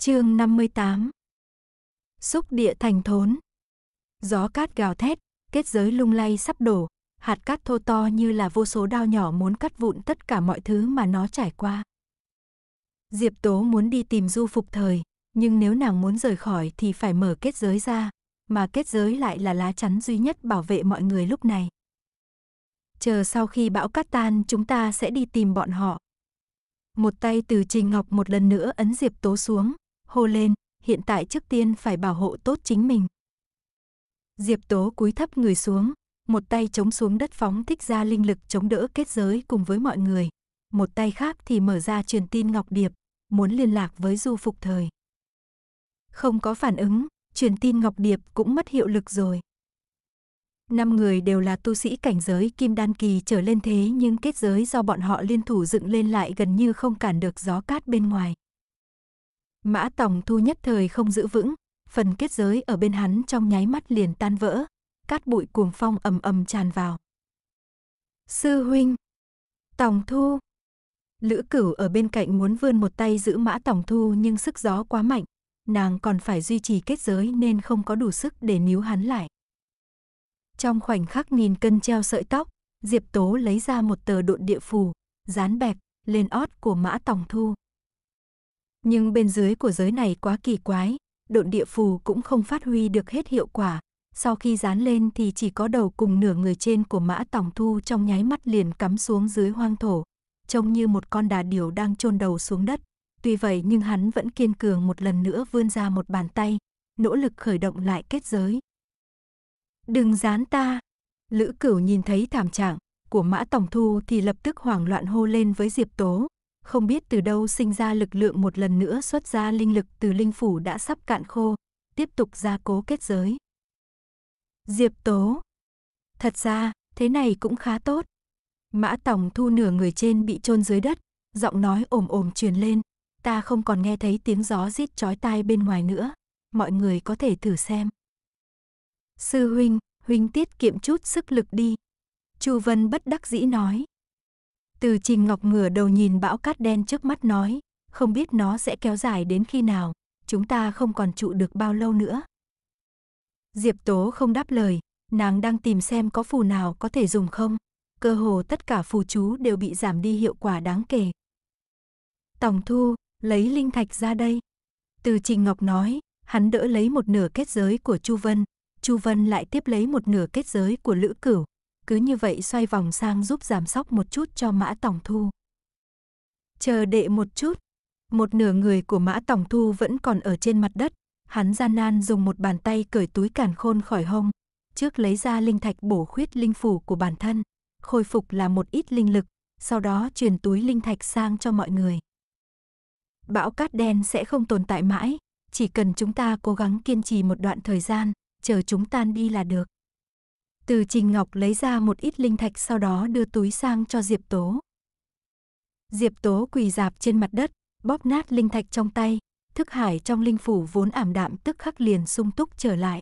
chương 58 Xúc địa thành thốn Gió cát gào thét, kết giới lung lay sắp đổ, hạt cát thô to như là vô số đao nhỏ muốn cắt vụn tất cả mọi thứ mà nó trải qua. Diệp Tố muốn đi tìm du phục thời, nhưng nếu nàng muốn rời khỏi thì phải mở kết giới ra, mà kết giới lại là lá chắn duy nhất bảo vệ mọi người lúc này. Chờ sau khi bão cát tan chúng ta sẽ đi tìm bọn họ. Một tay từ Trình Ngọc một lần nữa ấn Diệp Tố xuống, hô lên, hiện tại trước tiên phải bảo hộ tốt chính mình. Diệp Tố cúi thấp người xuống, một tay chống xuống đất phóng thích ra linh lực chống đỡ kết giới cùng với mọi người, một tay khác thì mở ra truyền tin Ngọc Điệp, muốn liên lạc với Du Phục Thời. Không có phản ứng, truyền tin Ngọc Điệp cũng mất hiệu lực rồi. Năm người đều là tu sĩ cảnh giới kim đan kỳ trở lên thế nhưng kết giới do bọn họ liên thủ dựng lên lại gần như không cản được gió cát bên ngoài. Mã Tòng Thu nhất thời không giữ vững, phần kết giới ở bên hắn trong nháy mắt liền tan vỡ, cát bụi cuồng phong ầm ầm tràn vào. Sư huynh, Tòng Thu. Lữ Cửu ở bên cạnh muốn vươn một tay giữ Mã Tòng Thu nhưng sức gió quá mạnh, nàng còn phải duy trì kết giới nên không có đủ sức để níu hắn lại. Trong khoảnh khắc nghìn cân treo sợi tóc, Diệp Tố lấy ra một tờ độn địa phù, dán bẹp lên ót của Mã Tòng Thu. Nhưng bên dưới của giới này quá kỳ quái, độn địa phù cũng không phát huy được hết hiệu quả. Sau khi dán lên thì chỉ có đầu cùng nửa người trên của mã tòng thu trong nháy mắt liền cắm xuống dưới hoang thổ, trông như một con đà điểu đang chôn đầu xuống đất. Tuy vậy nhưng hắn vẫn kiên cường một lần nữa vươn ra một bàn tay, nỗ lực khởi động lại kết giới. Đừng dán ta! Lữ cửu nhìn thấy thảm trạng của mã tòng thu thì lập tức hoảng loạn hô lên với Diệp Tố, không biết từ đâu sinh ra lực lượng một lần nữa xuất ra linh lực từ linh phủ đã sắp cạn khô, tiếp tục gia cố kết giới. Diệp Tố Thật ra, thế này cũng khá tốt. Mã Tòng thu nửa người trên bị chôn dưới đất, giọng nói ồm ồm truyền lên. Ta không còn nghe thấy tiếng gió rít chói tai bên ngoài nữa. Mọi người có thể thử xem. Sư huynh, huynh tiết kiệm chút sức lực đi. Chu Vân bất đắc dĩ nói. Từ Trình Ngọc ngửa đầu nhìn bão cát đen trước mắt nói, không biết nó sẽ kéo dài đến khi nào, chúng ta không còn trụ được bao lâu nữa. Diệp Tố không đáp lời, nàng đang tìm xem có phù nào có thể dùng không. Cơ hồ tất cả phù chú đều bị giảm đi hiệu quả đáng kể. Tòng thu, lấy linh thạch ra đây. Từ Trình Ngọc nói, hắn đỡ lấy một nửa kết giới của Chu Vân, Chu Vân lại tiếp lấy một nửa kết giới của Lữ Cửu, cứ như vậy xoay vòng sang giúp giảm sóc một chút cho Mã Tổng Thu. Chờ đệ một chút, một nửa người của Mã Tổng Thu vẫn còn ở trên mặt đất, hắn gian nan dùng một bàn tay cởi túi càn khôn khỏi hông, trước lấy ra linh thạch bổ khuyết linh phủ của bản thân, khôi phục là một ít linh lực, sau đó truyền túi linh thạch sang cho mọi người. Bão cát đen sẽ không tồn tại mãi, chỉ cần chúng ta cố gắng kiên trì một đoạn thời gian, chờ chúng tan đi là được. Từ Trình Ngọc lấy ra một ít linh thạch sau đó đưa túi sang cho Diệp Tố. Diệp Tố quỳ dạp trên mặt đất, bóp nát linh thạch trong tay, thức hải trong linh phủ vốn ảm đạm tức khắc liền sung túc trở lại.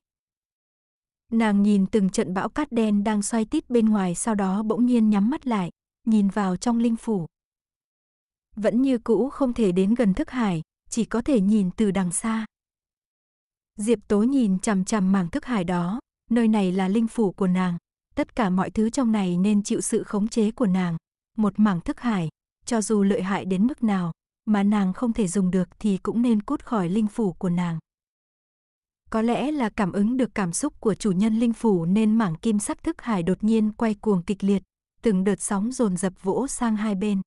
Nàng nhìn từng trận bão cát đen đang xoay tít bên ngoài sau đó bỗng nhiên nhắm mắt lại, nhìn vào trong linh phủ. Vẫn như cũ không thể đến gần thức hải, chỉ có thể nhìn từ đằng xa. Diệp Tố nhìn chằm chằm mảng thức hải đó, nơi này là linh phủ của nàng, tất cả mọi thứ trong này nên chịu sự khống chế của nàng. Một mảng thức hải, cho dù lợi hại đến mức nào, mà nàng không thể dùng được thì cũng nên cút khỏi linh phủ của nàng. Có lẽ là cảm ứng được cảm xúc của chủ nhân linh phủ nên mảng kim sắc thức hải đột nhiên quay cuồng kịch liệt, từng đợt sóng dồn dập vỗ sang hai bên.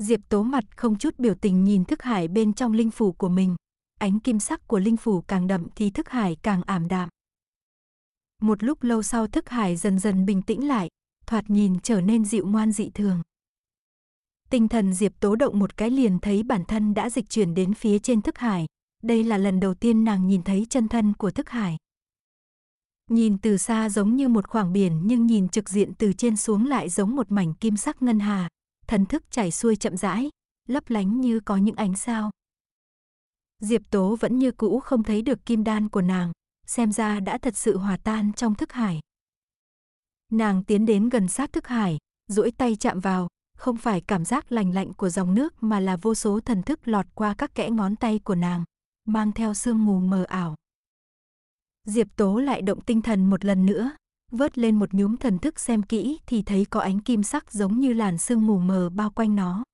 Diệp Tố mặt không chút biểu tình nhìn thức hải bên trong linh phủ của mình, ánh kim sắc của linh phủ càng đậm thì thức hải càng ảm đạm. Một lúc lâu sau thức hải dần dần bình tĩnh lại, thoạt nhìn trở nên dịu ngoan dị thường. Tinh thần Diệp Tố động một cái liền thấy bản thân đã dịch chuyển đến phía trên thức hải. Đây là lần đầu tiên nàng nhìn thấy chân thân của thức hải. Nhìn từ xa giống như một khoảng biển nhưng nhìn trực diện từ trên xuống lại giống một mảnh kim sắc ngân hà. Thần thức chảy xuôi chậm rãi, lấp lánh như có những ánh sao. Diệp Tố vẫn như cũ không thấy được kim đan của nàng, xem ra đã thật sự hòa tan trong thức hải. Nàng tiến đến gần sát thức hải, duỗi tay chạm vào, không phải cảm giác lành lạnh của dòng nước mà là vô số thần thức lọt qua các kẽ ngón tay của nàng, mang theo sương mù mờ ảo. Diệp Tố lại động tinh thần một lần nữa, vớt lên một nhúm thần thức xem kỹ thì thấy có ánh kim sắc giống như làn sương mù mờ bao quanh nó.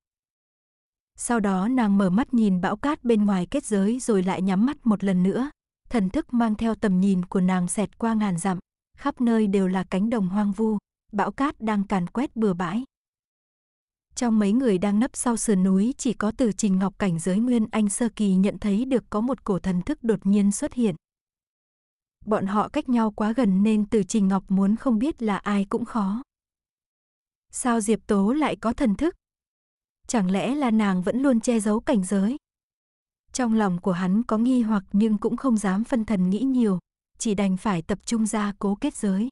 Sau đó nàng mở mắt nhìn bão cát bên ngoài kết giới rồi lại nhắm mắt một lần nữa, thần thức mang theo tầm nhìn của nàng xẹt qua ngàn dặm, khắp nơi đều là cánh đồng hoang vu, bão cát đang càn quét bừa bãi. Trong mấy người đang nấp sau sườn núi chỉ có từ trình ngọc cảnh giới nguyên anh sơ kỳ nhận thấy được có một cổ thần thức đột nhiên xuất hiện. Bọn họ cách nhau quá gần nên từ trình ngọc muốn không biết là ai cũng khó. Sao Diệp Tố lại có thần thức? Chẳng lẽ là nàng vẫn luôn che giấu cảnh giới? Trong lòng của hắn có nghi hoặc nhưng cũng không dám phân thần nghĩ nhiều, chỉ đành phải tập trung ra cố kết giới.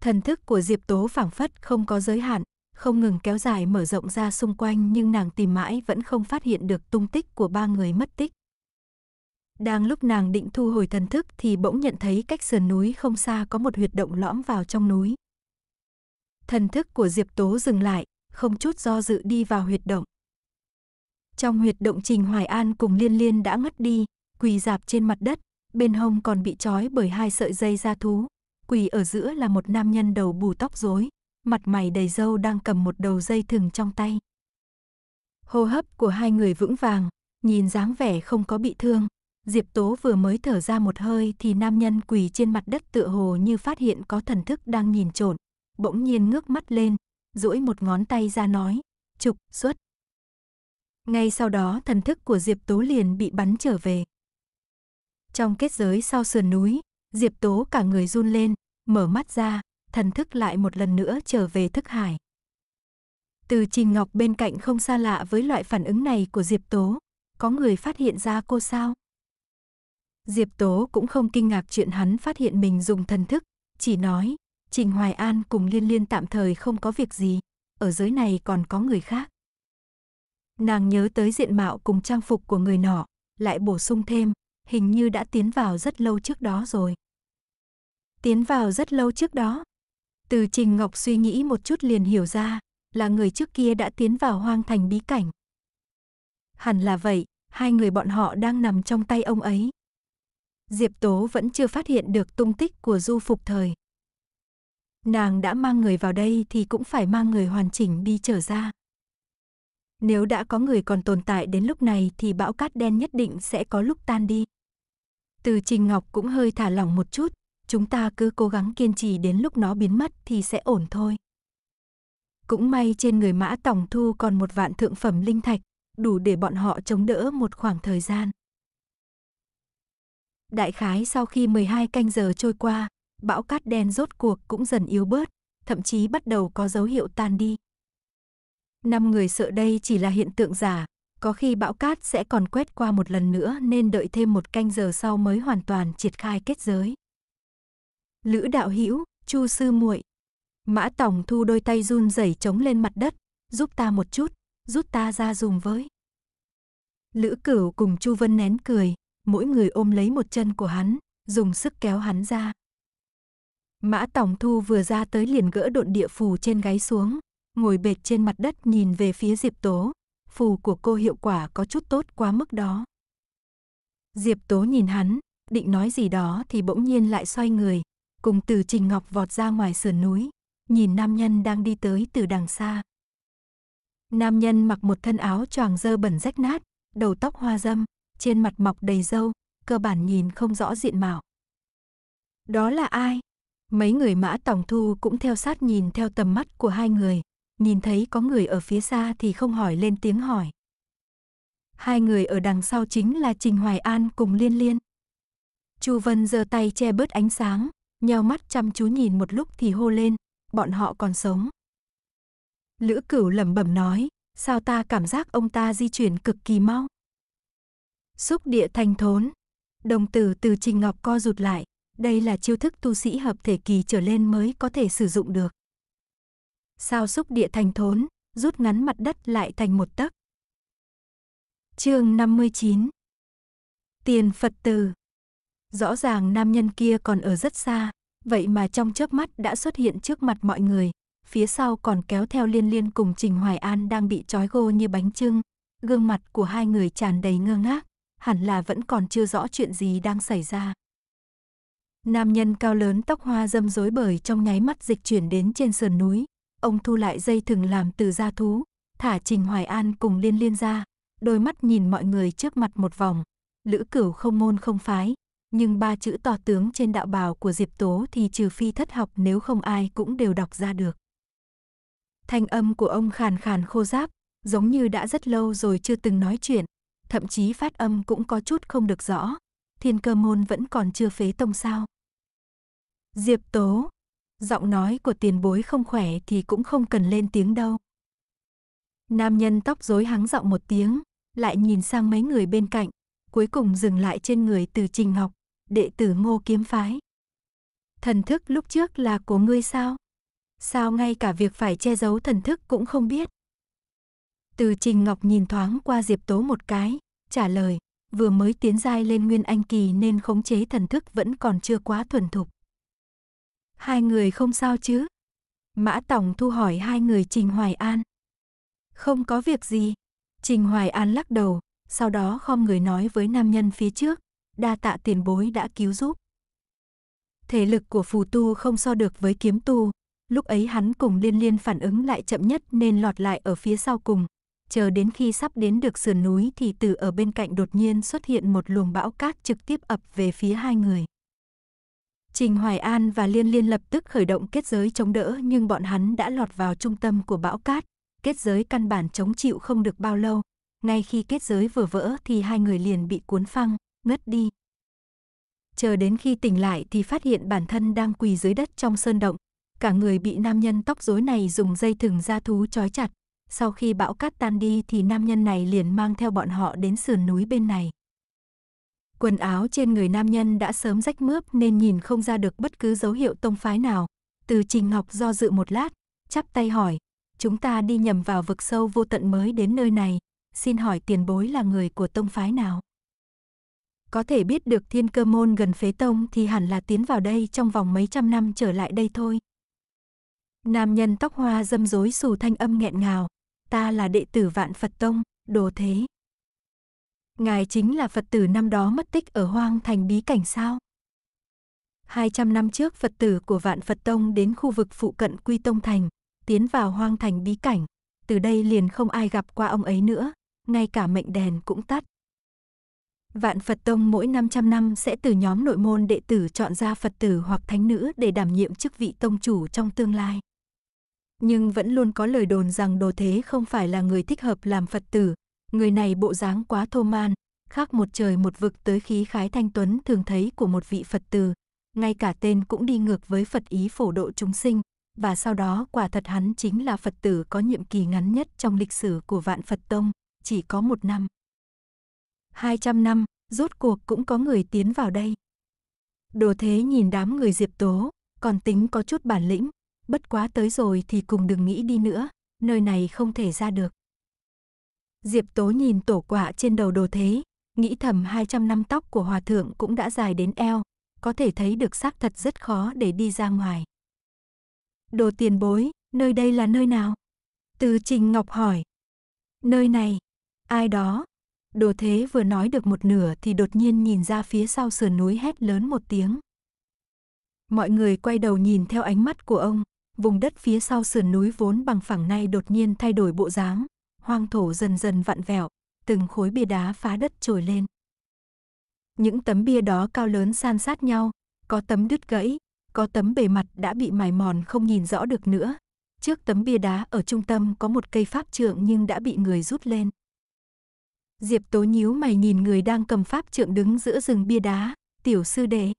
Thần thức của Diệp Tố phảng phất không có giới hạn, không ngừng kéo dài mở rộng ra xung quanh nhưng nàng tìm mãi vẫn không phát hiện được tung tích của ba người mất tích. Đang lúc nàng định thu hồi thần thức thì bỗng nhận thấy cách sườn núi không xa có một huyệt động lõm vào trong núi. Thần thức của Diệp Tố dừng lại, không chút do dự đi vào huyệt động. Trong huyệt động Trình Hoài An cùng Liên Liên đã ngất đi, quỳ dạp trên mặt đất, bên hông còn bị trói bởi hai sợi dây da thú. Quỳ ở giữa là một nam nhân đầu bù tóc rối, mặt mày đầy râu đang cầm một đầu dây thừng trong tay. Hô hấp của hai người vững vàng, nhìn dáng vẻ không có bị thương. Diệp Tố vừa mới thở ra một hơi thì nam nhân quỳ trên mặt đất tựa hồ như phát hiện có thần thức đang nhìn trộn. Bỗng nhiên ngước mắt lên, duỗi một ngón tay ra nói, trục, xuất. Ngay sau đó thần thức của Diệp Tố liền bị bắn trở về. Trong kết giới sau sườn núi, Diệp Tố cả người run lên, mở mắt ra, thần thức lại một lần nữa trở về thức hải. Từ Trình Ngọc bên cạnh không xa lạ với loại phản ứng này của Diệp Tố, có người phát hiện ra cô sao? Diệp Tố cũng không kinh ngạc chuyện hắn phát hiện mình dùng thần thức, chỉ nói, Trình Hoài An cùng Liên Liên tạm thời không có việc gì, ở giới này còn có người khác. Nàng nhớ tới diện mạo cùng trang phục của người nọ, lại bổ sung thêm, hình như đã tiến vào rất lâu trước đó rồi. Tiến vào rất lâu trước đó. Từ Trình Ngọc suy nghĩ một chút liền hiểu ra, là người trước kia đã tiến vào hoang thành bí cảnh. Hẳn là vậy, hai người bọn họ đang nằm trong tay ông ấy. Diệp Tố vẫn chưa phát hiện được tung tích của du phục thời. Nàng đã mang người vào đây thì cũng phải mang người hoàn chỉnh đi trở ra. Nếu đã có người còn tồn tại đến lúc này thì bão cát đen nhất định sẽ có lúc tan đi. Từ Trình Ngọc cũng hơi thả lỏng một chút, chúng ta cứ cố gắng kiên trì đến lúc nó biến mất thì sẽ ổn thôi. Cũng may trên người mã tổng thu còn một vạn thượng phẩm linh thạch, đủ để bọn họ chống đỡ một khoảng thời gian. Đại khái sau khi 12 canh giờ trôi qua, bão cát đen rốt cuộc cũng dần yếu bớt, thậm chí bắt đầu có dấu hiệu tan đi. Năm người sợ đây chỉ là hiện tượng giả, có khi bão cát sẽ còn quét qua một lần nữa nên đợi thêm một canh giờ sau mới hoàn toàn triệt khai kết giới. Lữ đạo hữu Chu sư muội. Mã Tổng thu đôi tay run rẩy chống lên mặt đất, giúp ta một chút, rút ta ra dùng với. Lữ Cửu cùng Chu Vân nén cười, mỗi người ôm lấy một chân của hắn, dùng sức kéo hắn ra. Mã Tổng thu vừa ra tới liền gỡ độn địa phù trên gáy xuống, ngồi bệt trên mặt đất nhìn về phía Diệp Tố. Phù của cô hiệu quả có chút tốt quá mức đó. Diệp Tố nhìn hắn, định nói gì đó thì bỗng nhiên lại xoay người, cùng từ Trình Ngọc vọt ra ngoài sườn núi, nhìn nam nhân đang đi tới từ đằng xa. Nam nhân mặc một thân áo choàng dơ bẩn rách nát, đầu tóc hoa râm, trên mặt mọc đầy râu, cơ bản nhìn không rõ diện mạo. Đó là ai? Mấy người mã tổng thu cũng theo sát nhìn theo tầm mắt của hai người, nhìn thấy có người ở phía xa thì không hỏi lên tiếng hỏi. Hai người ở đằng sau chính là Trình Hoài An cùng Liên Liên. Chu Vân giơ tay che bớt ánh sáng, nheo mắt chăm chú nhìn một lúc thì hô lên, bọn họ còn sống. Lữ Cửu lẩm bẩm nói, sao ta cảm giác ông ta di chuyển cực kỳ mau. Xúc địa thành thốn, đồng tử từ Trình Ngọc co rụt lại, đây là chiêu thức tu sĩ hợp thể kỳ trở lên mới có thể sử dụng được sao xúc địa thành thốn, rút ngắn mặt đất lại thành một tấc. Chương 59. Tiền Phật tử. Rõ ràng nam nhân kia còn ở rất xa, vậy mà trong chớp mắt đã xuất hiện trước mặt mọi người, phía sau còn kéo theo Liên Liên cùng Trình Hoài An đang bị trói gô như bánh trưng, gương mặt của hai người tràn đầy ngơ ngác, hẳn là vẫn còn chưa rõ chuyện gì đang xảy ra. Nam nhân cao lớn tóc hoa dâm rối bời trong nháy mắt dịch chuyển đến trên sườn núi, ông thu lại dây thừng làm từ da thú, thả Trình Hoài An cùng liên liên ra, đôi mắt nhìn mọi người trước mặt một vòng. Lữ cửu không môn không phái, nhưng ba chữ to tướng trên đạo bào của Diệp Tố thì trừ phi thất học nếu không ai cũng đều đọc ra được. Thanh âm của ông khàn khàn khô giáp, giống như đã rất lâu rồi chưa từng nói chuyện, thậm chí phát âm cũng có chút không được rõ. Thiên cơ môn vẫn còn chưa phế tông sao. Diệp Tố, Giọng nói của tiền bối không khỏe thì cũng không cần lên tiếng đâu. Nam nhân tóc rối hắng giọng một tiếng, lại nhìn sang mấy người bên cạnh, cuối cùng dừng lại trên người từ Trình Ngọc, đệ tử ngô kiếm phái. Thần thức lúc trước là của ngươi sao? Sao ngay cả việc phải che giấu thần thức cũng không biết? Từ Trình Ngọc nhìn thoáng qua Diệp Tố một cái, trả lời, vừa mới tiến giai lên nguyên anh kỳ nên khống chế thần thức vẫn còn chưa quá thuần thục. Hai người không sao chứ? Mã Tổng thu hỏi hai người Trình Hoài An. Không có việc gì. Trình Hoài An lắc đầu, sau đó khom người nói với nam nhân phía trước, đa tạ tiền bối đã cứu giúp. Thể lực của phù tu không so được với kiếm tu, lúc ấy hắn cùng liên liên phản ứng lại chậm nhất nên lọt lại ở phía sau cùng. Chờ đến khi sắp đến được sườn núi thì từ ở bên cạnh đột nhiên xuất hiện một luồng bão cát trực tiếp ập về phía hai người. Trình Hoài An và Liên Liên lập tức khởi động kết giới chống đỡ nhưng bọn hắn đã lọt vào trung tâm của bão cát. Kết giới căn bản chống chịu không được bao lâu. Ngay khi kết giới vừa vỡ thì hai người liền bị cuốn phăng, ngất đi. Chờ đến khi tỉnh lại thì phát hiện bản thân đang quỳ dưới đất trong sơn động. Cả người bị nam nhân tóc rối này dùng dây thừng ra thú trói chặt. Sau khi bão cát tan đi thì nam nhân này liền mang theo bọn họ đến sườn núi bên này. Quần áo trên người nam nhân đã sớm rách mướp nên nhìn không ra được bất cứ dấu hiệu tông phái nào. Từ Trình Ngọc do dự một lát, chắp tay hỏi, chúng ta đi nhầm vào vực sâu vô tận mới đến nơi này, xin hỏi tiền bối là người của tông phái nào? Có thể biết được thiên cơ môn gần phế tông thì hẳn là tiến vào đây trong vòng mấy trăm năm trở lại đây thôi. Nam nhân tóc hoa dâm rối xù thanh âm nghẹn ngào, ta là đệ tử vạn Phật Tông, đồ thế. Ngài chính là Phật tử năm đó mất tích ở hoang thành bí cảnh sao? 200 năm trước Phật tử của Vạn Phật Tông đến khu vực phụ cận Quy Tông Thành, tiến vào hoang thành bí cảnh. Từ đây liền không ai gặp qua ông ấy nữa, ngay cả mệnh đèn cũng tắt. Vạn Phật Tông mỗi 500 năm sẽ từ nhóm nội môn đệ tử chọn ra Phật tử hoặc thánh nữ để đảm nhiệm chức vị tông chủ trong tương lai. Nhưng vẫn luôn có lời đồn rằng đồ thế không phải là người thích hợp làm Phật tử, Người này bộ dáng quá thô man, khác một trời một vực tới khí khái thanh tuấn thường thấy của một vị Phật tử, ngay cả tên cũng đi ngược với Phật ý phổ độ chúng sinh, và sau đó quả thật hắn chính là Phật tử có nhiệm kỳ ngắn nhất trong lịch sử của vạn Phật Tông, chỉ có một năm. 200 năm, rốt cuộc cũng có người tiến vào đây. Đồ thế nhìn đám người Diệp Tố, còn tính có chút bản lĩnh, bất quá tới rồi thì cùng đừng nghĩ đi nữa, nơi này không thể ra được. Diệp Tố nhìn tổ quạ trên đầu đồ thế, nghĩ thầm 200 năm tóc của hòa thượng cũng đã dài đến eo, có thể thấy được xác thật rất khó để đi ra ngoài. Đồ tiền bối, nơi đây là nơi nào? Từ Trình Ngọc hỏi. Nơi này, ai đó? Đồ thế vừa nói được một nửa thì đột nhiên nhìn ra phía sau sườn núi hét lớn một tiếng. Mọi người quay đầu nhìn theo ánh mắt của ông, vùng đất phía sau sườn núi vốn bằng phẳng nay đột nhiên thay đổi bộ dáng, hoang thổ dần dần vặn vẹo, từng khối bia đá phá đất trồi lên. Những tấm bia đó cao lớn san sát nhau, có tấm đứt gãy, có tấm bề mặt đã bị mài mòn không nhìn rõ được nữa. Trước tấm bia đá ở trung tâm có một cây pháp trượng nhưng đã bị người rút lên. Diệp Tố nhíu mày nhìn người đang cầm pháp trượng đứng giữa rừng bia đá, tiểu sư đệ.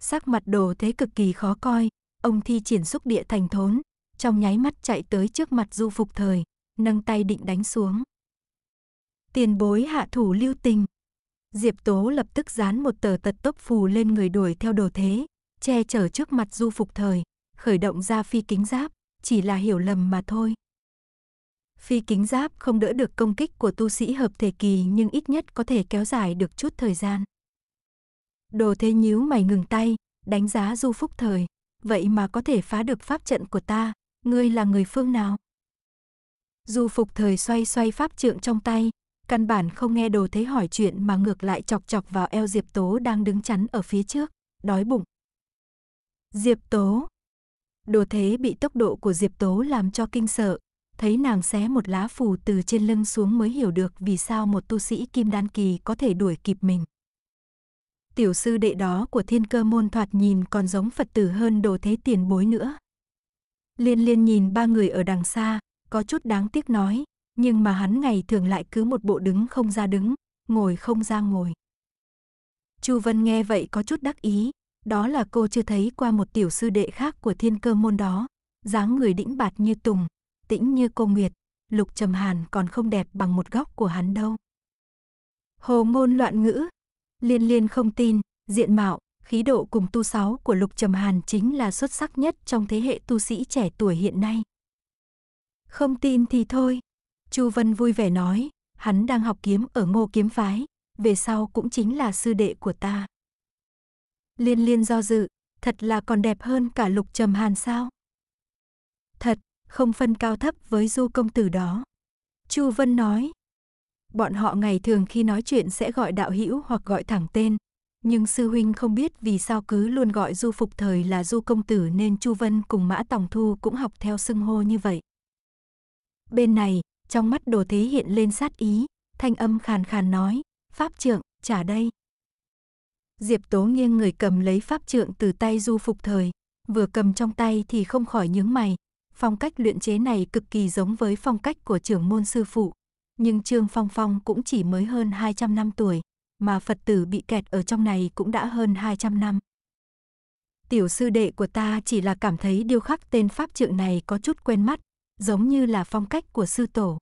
Sắc mặt đồ thế cực kỳ khó coi, ông thi triển xúc địa thành thốn, trong nháy mắt chạy tới trước mặt du phục thời, nâng tay định đánh xuống. Tiền bối hạ thủ lưu tình. Diệp Tố lập tức dán một tờ tật tốc phù lên người đuổi theo đồ thế, che chở trước mặt du phục thời, khởi động ra phi kính giáp, chỉ là hiểu lầm mà thôi. Phi kính giáp không đỡ được công kích của tu sĩ hợp thể kỳ nhưng ít nhất có thể kéo dài được chút thời gian. Đồ thế nhíu mày ngừng tay, đánh giá du phúc thời. Vậy mà có thể phá được pháp trận của ta, ngươi là người phương nào? Du phục thời xoay xoay pháp trượng trong tay, căn bản không nghe đồ thế hỏi chuyện mà ngược lại chọc chọc vào eo Diệp Tố đang đứng chắn ở phía trước, đói bụng. Diệp Tố Đồ thế bị tốc độ của Diệp Tố làm cho kinh sợ, thấy nàng xé một lá phù từ trên lưng xuống mới hiểu được vì sao một tu sĩ kim đan kỳ có thể đuổi kịp mình. Tiểu sư đệ đó của thiên cơ môn thoạt nhìn còn giống Phật tử hơn đồ thế tiền bối nữa. Liên liên nhìn ba người ở đằng xa, có chút đáng tiếc nói, nhưng mà hắn ngày thường lại cứ một bộ đứng không ra đứng, ngồi không ra ngồi. Chu Vân nghe vậy có chút đắc ý, đó là cô chưa thấy qua một tiểu sư đệ khác của thiên cơ môn đó, dáng người đĩnh bạt như tùng, tĩnh như cô Nguyệt, Lục Trầm Hàn còn không đẹp bằng một góc của hắn đâu. Hồ ngôn loạn ngữ, liên liên không tin, diện mạo, khí độ cùng tu sáu của Lục Trầm Hàn chính là xuất sắc nhất trong thế hệ tu sĩ trẻ tuổi hiện nay. Không tin thì thôi. Chu Vân vui vẻ nói, hắn đang học kiếm ở ngô kiếm phái, về sau cũng chính là sư đệ của ta. Liên liên do dự, thật là còn đẹp hơn cả lục trầm hàn sao. Thật, không phân cao thấp với du công tử đó. Chu Vân nói, bọn họ ngày thường khi nói chuyện sẽ gọi đạo hữu hoặc gọi thẳng tên. Nhưng sư huynh không biết vì sao cứ luôn gọi du phục thời là du công tử nên Chu Vân cùng Mã Tòng Thu cũng học theo xưng hô như vậy. Bên này, trong mắt đồ thế hiện lên sát ý, thanh âm khàn khàn nói, pháp trượng, trả đây. Diệp Tố nghiêng người cầm lấy pháp trượng từ tay du phục thời, vừa cầm trong tay thì không khỏi nhướng mày. Phong cách luyện chế này cực kỳ giống với phong cách của trưởng môn sư phụ, nhưng Trương Phong Phong cũng chỉ mới hơn 200 năm tuổi, mà Phật tử bị kẹt ở trong này cũng đã hơn 200 năm. Tiểu sư đệ của ta chỉ là cảm thấy điêu khắc tên pháp trượng này có chút quen mắt, giống như là phong cách của sư tổ.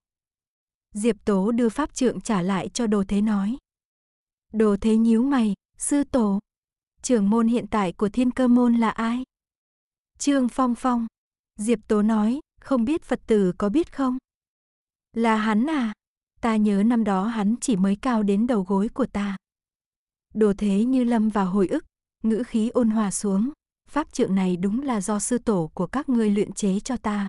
Diệp Tố đưa pháp trượng trả lại cho Đồ Thế nói. Đồ Thế nhíu mày, sư tổ, trưởng môn hiện tại của thiên cơ môn là ai? Trương Phong Phong. Diệp Tố nói, không biết Phật tử có biết không? Là hắn à? Ta nhớ năm đó hắn chỉ mới cao đến đầu gối của ta. Đồ thế như lâm vào hồi ức, ngữ khí ôn hòa xuống. Pháp trượng này đúng là do sư tổ của các ngươi luyện chế cho ta,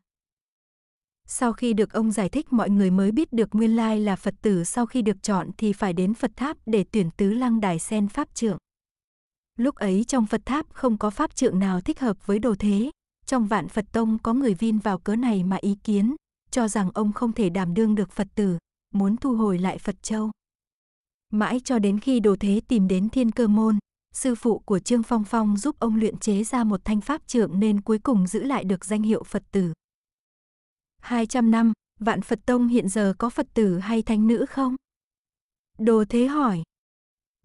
sau khi được ông giải thích mọi người mới biết được nguyên lai là Phật tử sau khi được chọn thì phải đến Phật tháp để tuyển tứ lăng đài sen pháp trưởng. Lúc ấy trong Phật tháp không có pháp trượng nào thích hợp với đồ thế, trong vạn Phật tông có người vin vào cớ này mà ý kiến, cho rằng ông không thể đảm đương được Phật tử, muốn thu hồi lại Phật châu. Mãi cho đến khi đồ thế tìm đến thiên cơ môn, sư phụ của Trương Phong Phong giúp ông luyện chế ra một thanh pháp trượng nên cuối cùng giữ lại được danh hiệu Phật tử. 200 năm, vạn Phật Tông hiện giờ có Phật tử hay thánh nữ không? Đồ Thế hỏi.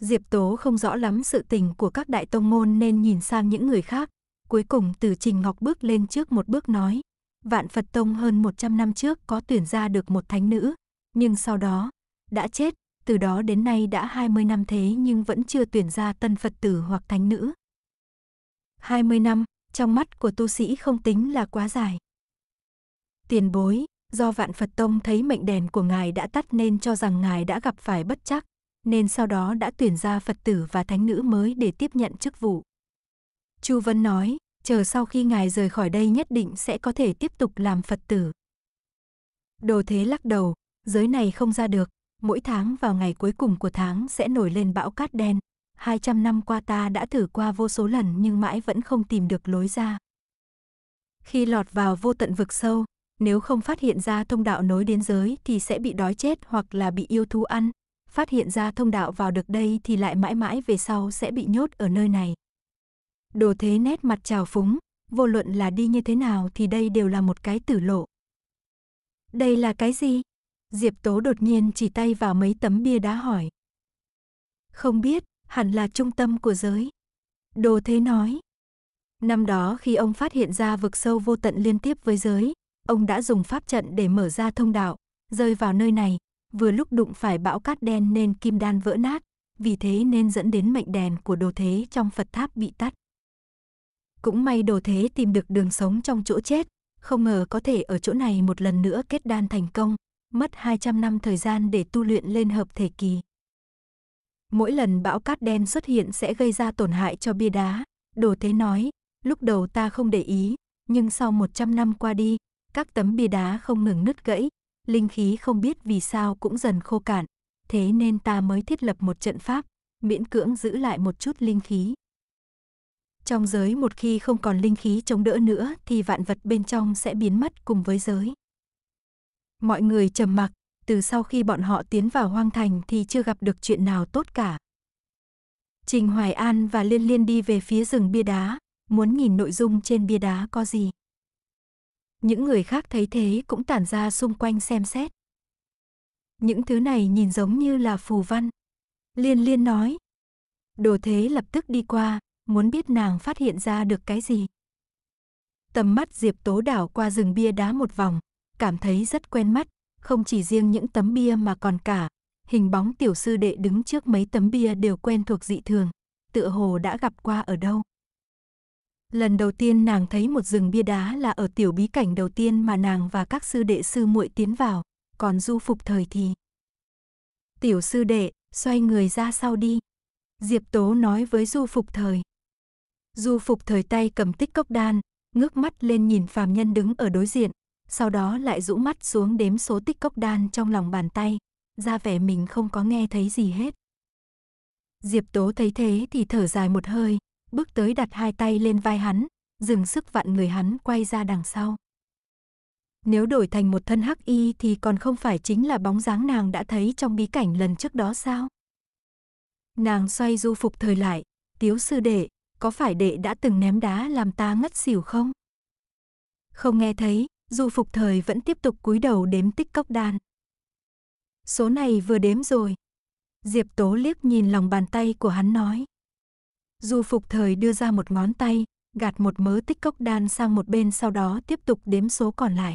Diệp Tố không rõ lắm sự tình của các đại tông môn nên nhìn sang những người khác. Cuối cùng Từ Trình Ngọc bước lên trước một bước nói. Vạn Phật Tông hơn 100 năm trước có tuyển ra được một thánh nữ, nhưng sau đó, đã chết, từ đó đến nay đã 20 năm thế nhưng vẫn chưa tuyển ra tân Phật tử hoặc thánh nữ. 20 năm, trong mắt của tu sĩ không tính là quá dài. Tiền bối, do vạn Phật Tông thấy mệnh đèn của ngài đã tắt nên cho rằng ngài đã gặp phải bất chắc, nên sau đó đã tuyển ra Phật tử và thánh nữ mới để tiếp nhận chức vụ. Chu Vân nói, chờ sau khi ngài rời khỏi đây nhất định sẽ có thể tiếp tục làm Phật tử. Đồ thế lắc đầu, giới này không ra được, mỗi tháng vào ngày cuối cùng của tháng sẽ nổi lên bão cát đen. 200 năm qua ta đã thử qua vô số lần nhưng mãi vẫn không tìm được lối ra. Khi lọt vào vô tận vực sâu, nếu không phát hiện ra thông đạo nối đến giới thì sẽ bị đói chết hoặc là bị yêu thú ăn. Phát hiện ra thông đạo vào được đây thì lại mãi mãi về sau sẽ bị nhốt ở nơi này. Đồ thế nét mặt trào phúng, vô luận là đi như thế nào thì đây đều là một cái tử lộ. Đây là cái gì? Diệp Tố đột nhiên chỉ tay vào mấy tấm bia đá hỏi. Không biết, hẳn là trung tâm của giới. Đồ thế nói. Năm đó khi ông phát hiện ra vực sâu vô tận liên tiếp với giới, ông đã dùng pháp trận để mở ra thông đạo, rơi vào nơi này, vừa lúc đụng phải bão cát đen nên kim đan vỡ nát, vì thế nên dẫn đến mệnh đèn của đồ thế trong Phật tháp bị tắt. Cũng may đồ thế tìm được đường sống trong chỗ chết, không ngờ có thể ở chỗ này một lần nữa kết đan thành công, mất 200 năm thời gian để tu luyện lên hợp thể kỳ. Mỗi lần bão cát đen xuất hiện sẽ gây ra tổn hại cho bia đá, đồ thế nói, lúc đầu ta không để ý, nhưng sau 100 năm qua đi, các tấm bia đá không ngừng nứt gãy, linh khí không biết vì sao cũng dần khô cạn, thế nên ta mới thiết lập một trận pháp, miễn cưỡng giữ lại một chút linh khí. Trong giới một khi không còn linh khí chống đỡ nữa thì vạn vật bên trong sẽ biến mất cùng với giới. Mọi người trầm mặc, từ sau khi bọn họ tiến vào hoang thành thì chưa gặp được chuyện nào tốt cả. Trình Hoài An và Liên Liên đi về phía rừng bia đá, muốn nhìn nội dung trên bia đá có gì. Những người khác thấy thế cũng tản ra xung quanh xem xét. Những thứ này nhìn giống như là phù văn. Liên liên nói. Đồ thế lập tức đi qua, muốn biết nàng phát hiện ra được cái gì. Tầm mắt Diệp Tố đảo qua rừng bia đá một vòng, cảm thấy rất quen mắt, không chỉ riêng những tấm bia mà còn cả hình bóng tiểu sư đệ đứng trước mấy tấm bia đều quen thuộc dị thường, tựa hồ đã gặp qua ở đâu. Lần đầu tiên nàng thấy một rừng bia đá là ở tiểu bí cảnh đầu tiên mà nàng và các sư đệ sư muội tiến vào, còn du phục thời thì. Tiểu sư đệ, xoay người ra sau đi. Diệp Tố nói với du phục thời. Du phục thời tay cầm tích cốc đan, ngước mắt lên nhìn phàm nhân đứng ở đối diện, sau đó lại rũ mắt xuống đếm số tích cốc đan trong lòng bàn tay, ra vẻ mình không có nghe thấy gì hết. Diệp Tố thấy thế thì thở dài một hơi, bước tới đặt hai tay lên vai hắn, dừng sức vặn người hắn quay ra đằng sau. Nếu đổi thành một thân hắc y thì còn không phải chính là bóng dáng nàng đã thấy trong bí cảnh lần trước đó sao? Nàng xoay du phục thời lại, tiếu sư đệ, có phải đệ đã từng ném đá làm ta ngất xỉu không? Không nghe thấy, du phục thời vẫn tiếp tục cúi đầu đếm tích cốc đan. Số này vừa đếm rồi. Diệp Tố liếc nhìn lòng bàn tay của hắn nói. Du phục thời đưa ra một ngón tay, gạt một mớ tích cốc đan sang một bên sau đó tiếp tục đếm số còn lại.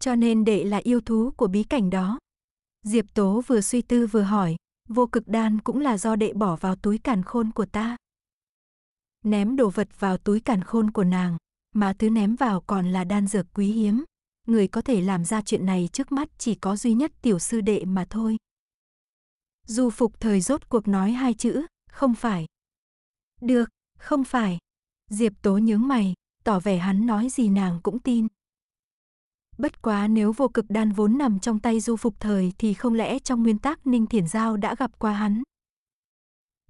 Cho nên đệ là yêu thú của bí cảnh đó. Diệp Tố vừa suy tư vừa hỏi, vô cực đan cũng là do đệ bỏ vào túi càn khôn của ta. Ném đồ vật vào túi càn khôn của nàng, mà thứ ném vào còn là đan dược quý hiếm. Người có thể làm ra chuyện này trước mắt chỉ có duy nhất tiểu sư đệ mà thôi. Du phục thời rốt cuộc nói hai chữ, không phải. Được, không phải. Diệp Tố nhướng mày, tỏ vẻ hắn nói gì nàng cũng tin. Bất quá nếu vô cực đan vốn nằm trong tay du phục thời thì không lẽ trong nguyên tắc Ninh Thiển Giao đã gặp qua hắn.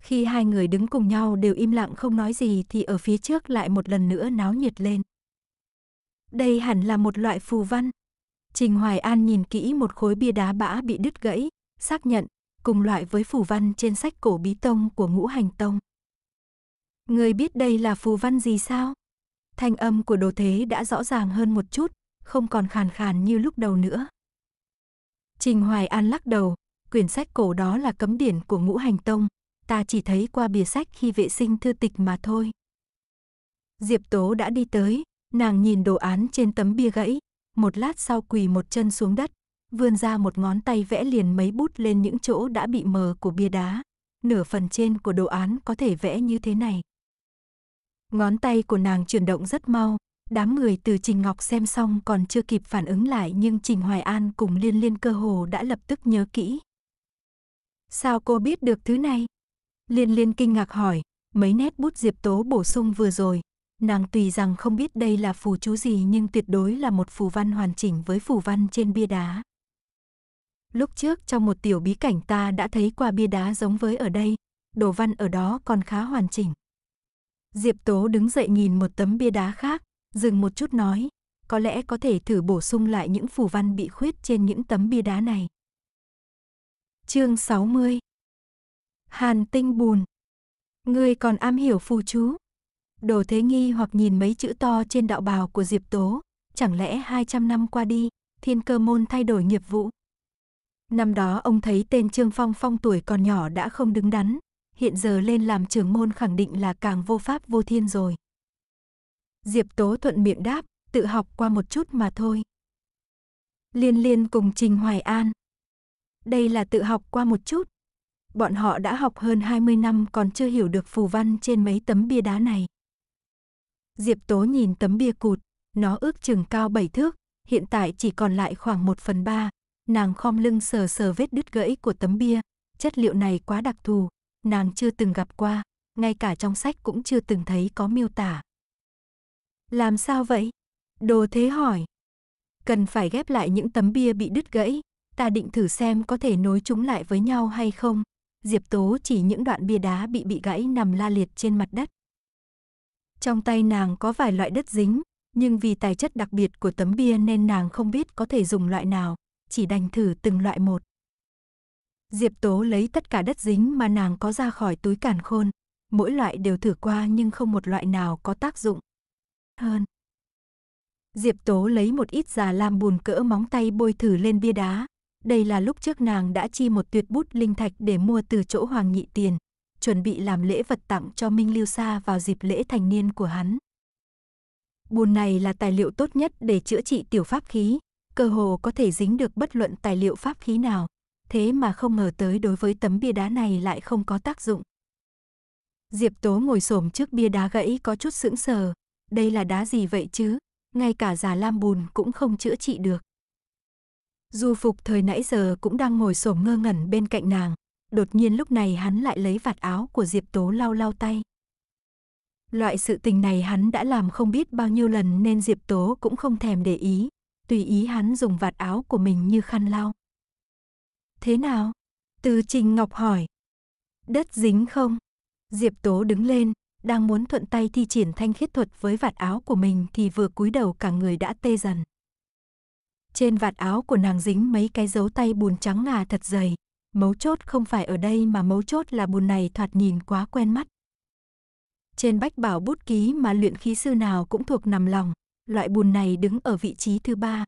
Khi hai người đứng cùng nhau đều im lặng không nói gì thì ở phía trước lại một lần nữa náo nhiệt lên. Đây hẳn là một loại phù văn. Trình Hoài An nhìn kỹ một khối bia đá bã bị đứt gãy, xác nhận, cùng loại với phù văn trên sách cổ bí tông của ngũ hành tông. Người biết đây là phù văn gì sao? Thanh âm của đồ thế đã rõ ràng hơn một chút, không còn khàn khàn như lúc đầu nữa. Trình Hoài An lắc đầu, quyển sách cổ đó là cấm điển của ngũ hành tông, ta chỉ thấy qua bìa sách khi vệ sinh thư tịch mà thôi. Diệp Tố đã đi tới, nàng nhìn đồ án trên tấm bia gãy, một lát sau quỳ một chân xuống đất, vươn ra một ngón tay vẽ liền mấy bút lên những chỗ đã bị mờ của bia đá. Nửa phần trên của đồ án có thể vẽ như thế này. Ngón tay của nàng chuyển động rất mau, đám người từ Trình Ngọc xem xong còn chưa kịp phản ứng lại nhưng Trình Hoài An cùng Liên Liên cơ hồ đã lập tức nhớ kỹ. Sao cô biết được thứ này? Liên Liên kinh ngạc hỏi, mấy nét bút Diệp Tố bổ sung vừa rồi. Nàng tùy rằng không biết đây là phù chú gì nhưng tuyệt đối là một phù văn hoàn chỉnh với phù văn trên bia đá. Lúc trước trong một tiểu bí cảnh ta đã thấy qua bia đá giống với ở đây, đồ văn ở đó còn khá hoàn chỉnh. Diệp Tố đứng dậy nhìn một tấm bia đá khác, dừng một chút nói, có lẽ có thể thử bổ sung lại những phù văn bị khuyết trên những tấm bia đá này. Chương 60 Hàn tinh bùn Ngươi còn am hiểu phù chú. Đồ thế nghi hoặc nhìn mấy chữ to trên đạo bào của Diệp Tố, chẳng lẽ 200 năm qua đi, thiên cơ môn thay đổi nghiệp vụ. Năm đó ông thấy tên Trương Phong Phong tuổi còn nhỏ đã không đứng đắn, hiện giờ lên làm trưởng môn khẳng định là càng vô pháp vô thiên rồi. Diệp Tố thuận miệng đáp, tự học qua một chút mà thôi. Liên liên cùng Trình Hoài An. Đây là tự học qua một chút. Bọn họ đã học hơn 20 năm còn chưa hiểu được phù văn trên mấy tấm bia đá này. Diệp Tố nhìn tấm bia cụt, nó ước chừng cao 7 thước, hiện tại chỉ còn lại khoảng 1 phần 3. Nàng khom lưng sờ sờ vết đứt gãy của tấm bia, chất liệu này quá đặc thù, nàng chưa từng gặp qua, ngay cả trong sách cũng chưa từng thấy có miêu tả. Làm sao vậy? Đồ thế hỏi. Cần phải ghép lại những tấm bia bị đứt gãy, ta định thử xem có thể nối chúng lại với nhau hay không. Diệp Tố chỉ những đoạn bia đá bị bị gãy nằm la liệt trên mặt đất. Trong tay nàng có vài loại đất dính, nhưng vì tài chất đặc biệt của tấm bia nên nàng không biết có thể dùng loại nào, chỉ đành thử từng loại một. Diệp Tố lấy tất cả đất dính mà nàng có ra khỏi túi càn khôn, mỗi loại đều thử qua nhưng không một loại nào có tác dụng. Hơn. Diệp Tố lấy một ít già lam bùn cỡ móng tay bôi thử lên bia đá. Đây là lúc trước nàng đã chi một tuyệt bút linh thạch để mua từ chỗ Hoàng Nhị Tiền, chuẩn bị làm lễ vật tặng cho Minh Lưu Sa vào dịp lễ thành niên của hắn. Bùn này là tài liệu tốt nhất để chữa trị tiểu pháp khí, cơ hồ có thể dính được bất luận tài liệu pháp khí nào, thế mà không ngờ tới đối với tấm bia đá này lại không có tác dụng. Diệp Tố ngồi xổm trước bia đá gãy có chút sững sờ, đây là đá gì vậy chứ, ngay cả già lam bùn cũng không chữa trị được. Du Phục thời nãy giờ cũng đang ngồi xổm ngơ ngẩn bên cạnh nàng, đột nhiên lúc này hắn lại lấy vạt áo của Diệp Tố lau lau tay. Loại sự tình này hắn đã làm không biết bao nhiêu lần nên Diệp Tố cũng không thèm để ý, tùy ý hắn dùng vạt áo của mình như khăn lau. Thế nào? Từ Trình Ngọc hỏi. Đất dính không? Diệp Tố đứng lên, đang muốn thuận tay thi triển thanh khiết thuật với vạt áo của mình thì vừa cúi đầu cả người đã tê dần. Trên vạt áo của nàng dính mấy cái dấu tay bùn trắng ngà thật dày, mấu chốt không phải ở đây mà mấu chốt là bùn này thoạt nhìn quá quen mắt. Trên bách bảo bút ký mà luyện khí sư nào cũng thuộc nằm lòng, loại bùn này đứng ở vị trí thứ ba,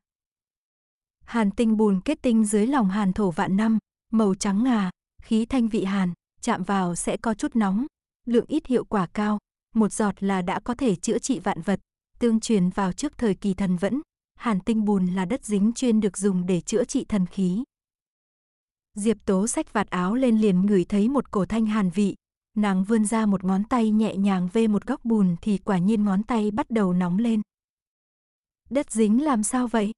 hàn tinh bùn kết tinh dưới lòng hàn thổ vạn năm, màu trắng ngà, khí thanh vị hàn, chạm vào sẽ có chút nóng, lượng ít hiệu quả cao, một giọt là đã có thể chữa trị vạn vật, tương truyền vào trước thời kỳ thần vẫn, hàn tinh bùn là đất dính chuyên được dùng để chữa trị thần khí. Diệp Tố xách vạt áo lên liền ngửi thấy một cổ thanh hàn vị, nàng vươn ra một ngón tay nhẹ nhàng vê một góc bùn thì quả nhiên ngón tay bắt đầu nóng lên. Đất dính làm sao vậy?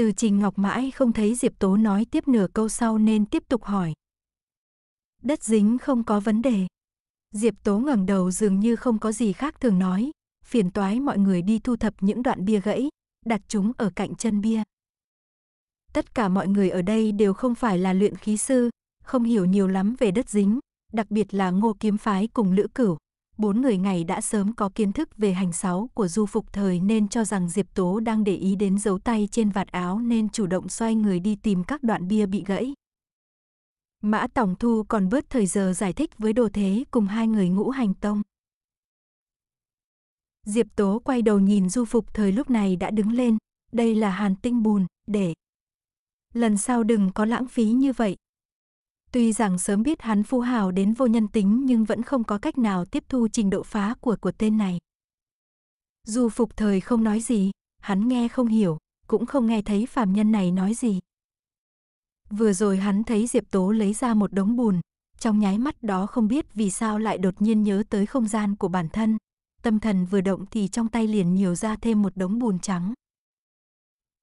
Từ Trình Ngọc mãi không thấy Diệp Tố nói tiếp nửa câu sau nên tiếp tục hỏi. Đất dính không có vấn đề. Diệp Tố ngẩng đầu dường như không có gì khác thường nói, phiền toái mọi người đi thu thập những đoạn bia gãy, đặt chúng ở cạnh chân bia. Tất cả mọi người ở đây đều không phải là luyện khí sư, không hiểu nhiều lắm về đất dính, đặc biệt là ngô kiếm phái cùng lữ cửu bốn người này đã sớm có kiến thức về hành sáu của du phục thời nên cho rằng Diệp Tố đang để ý đến dấu tay trên vạt áo nên chủ động xoay người đi tìm các đoạn bia bị gãy. Mã Tổng Thu còn bớt thời giờ giải thích với đồ thế cùng hai người ngũ hành tông. Diệp Tố quay đầu nhìn du phục thời lúc này đã đứng lên, đây là hàn tinh bùn, để. Lần sau đừng có lãng phí như vậy, Tuy rằng sớm biết hắn phu hào đến vô nhân tính nhưng vẫn không có cách nào tiếp thu trình độ phá của của tên này. Dù phục thời không nói gì, hắn nghe không hiểu, cũng không nghe thấy phàm nhân này nói gì. Vừa rồi hắn thấy Diệp Tố lấy ra một đống bùn, trong nháy mắt đó không biết vì sao lại đột nhiên nhớ tới không gian của bản thân. Tâm thần vừa động thì trong tay liền nhiều ra thêm một đống bùn trắng.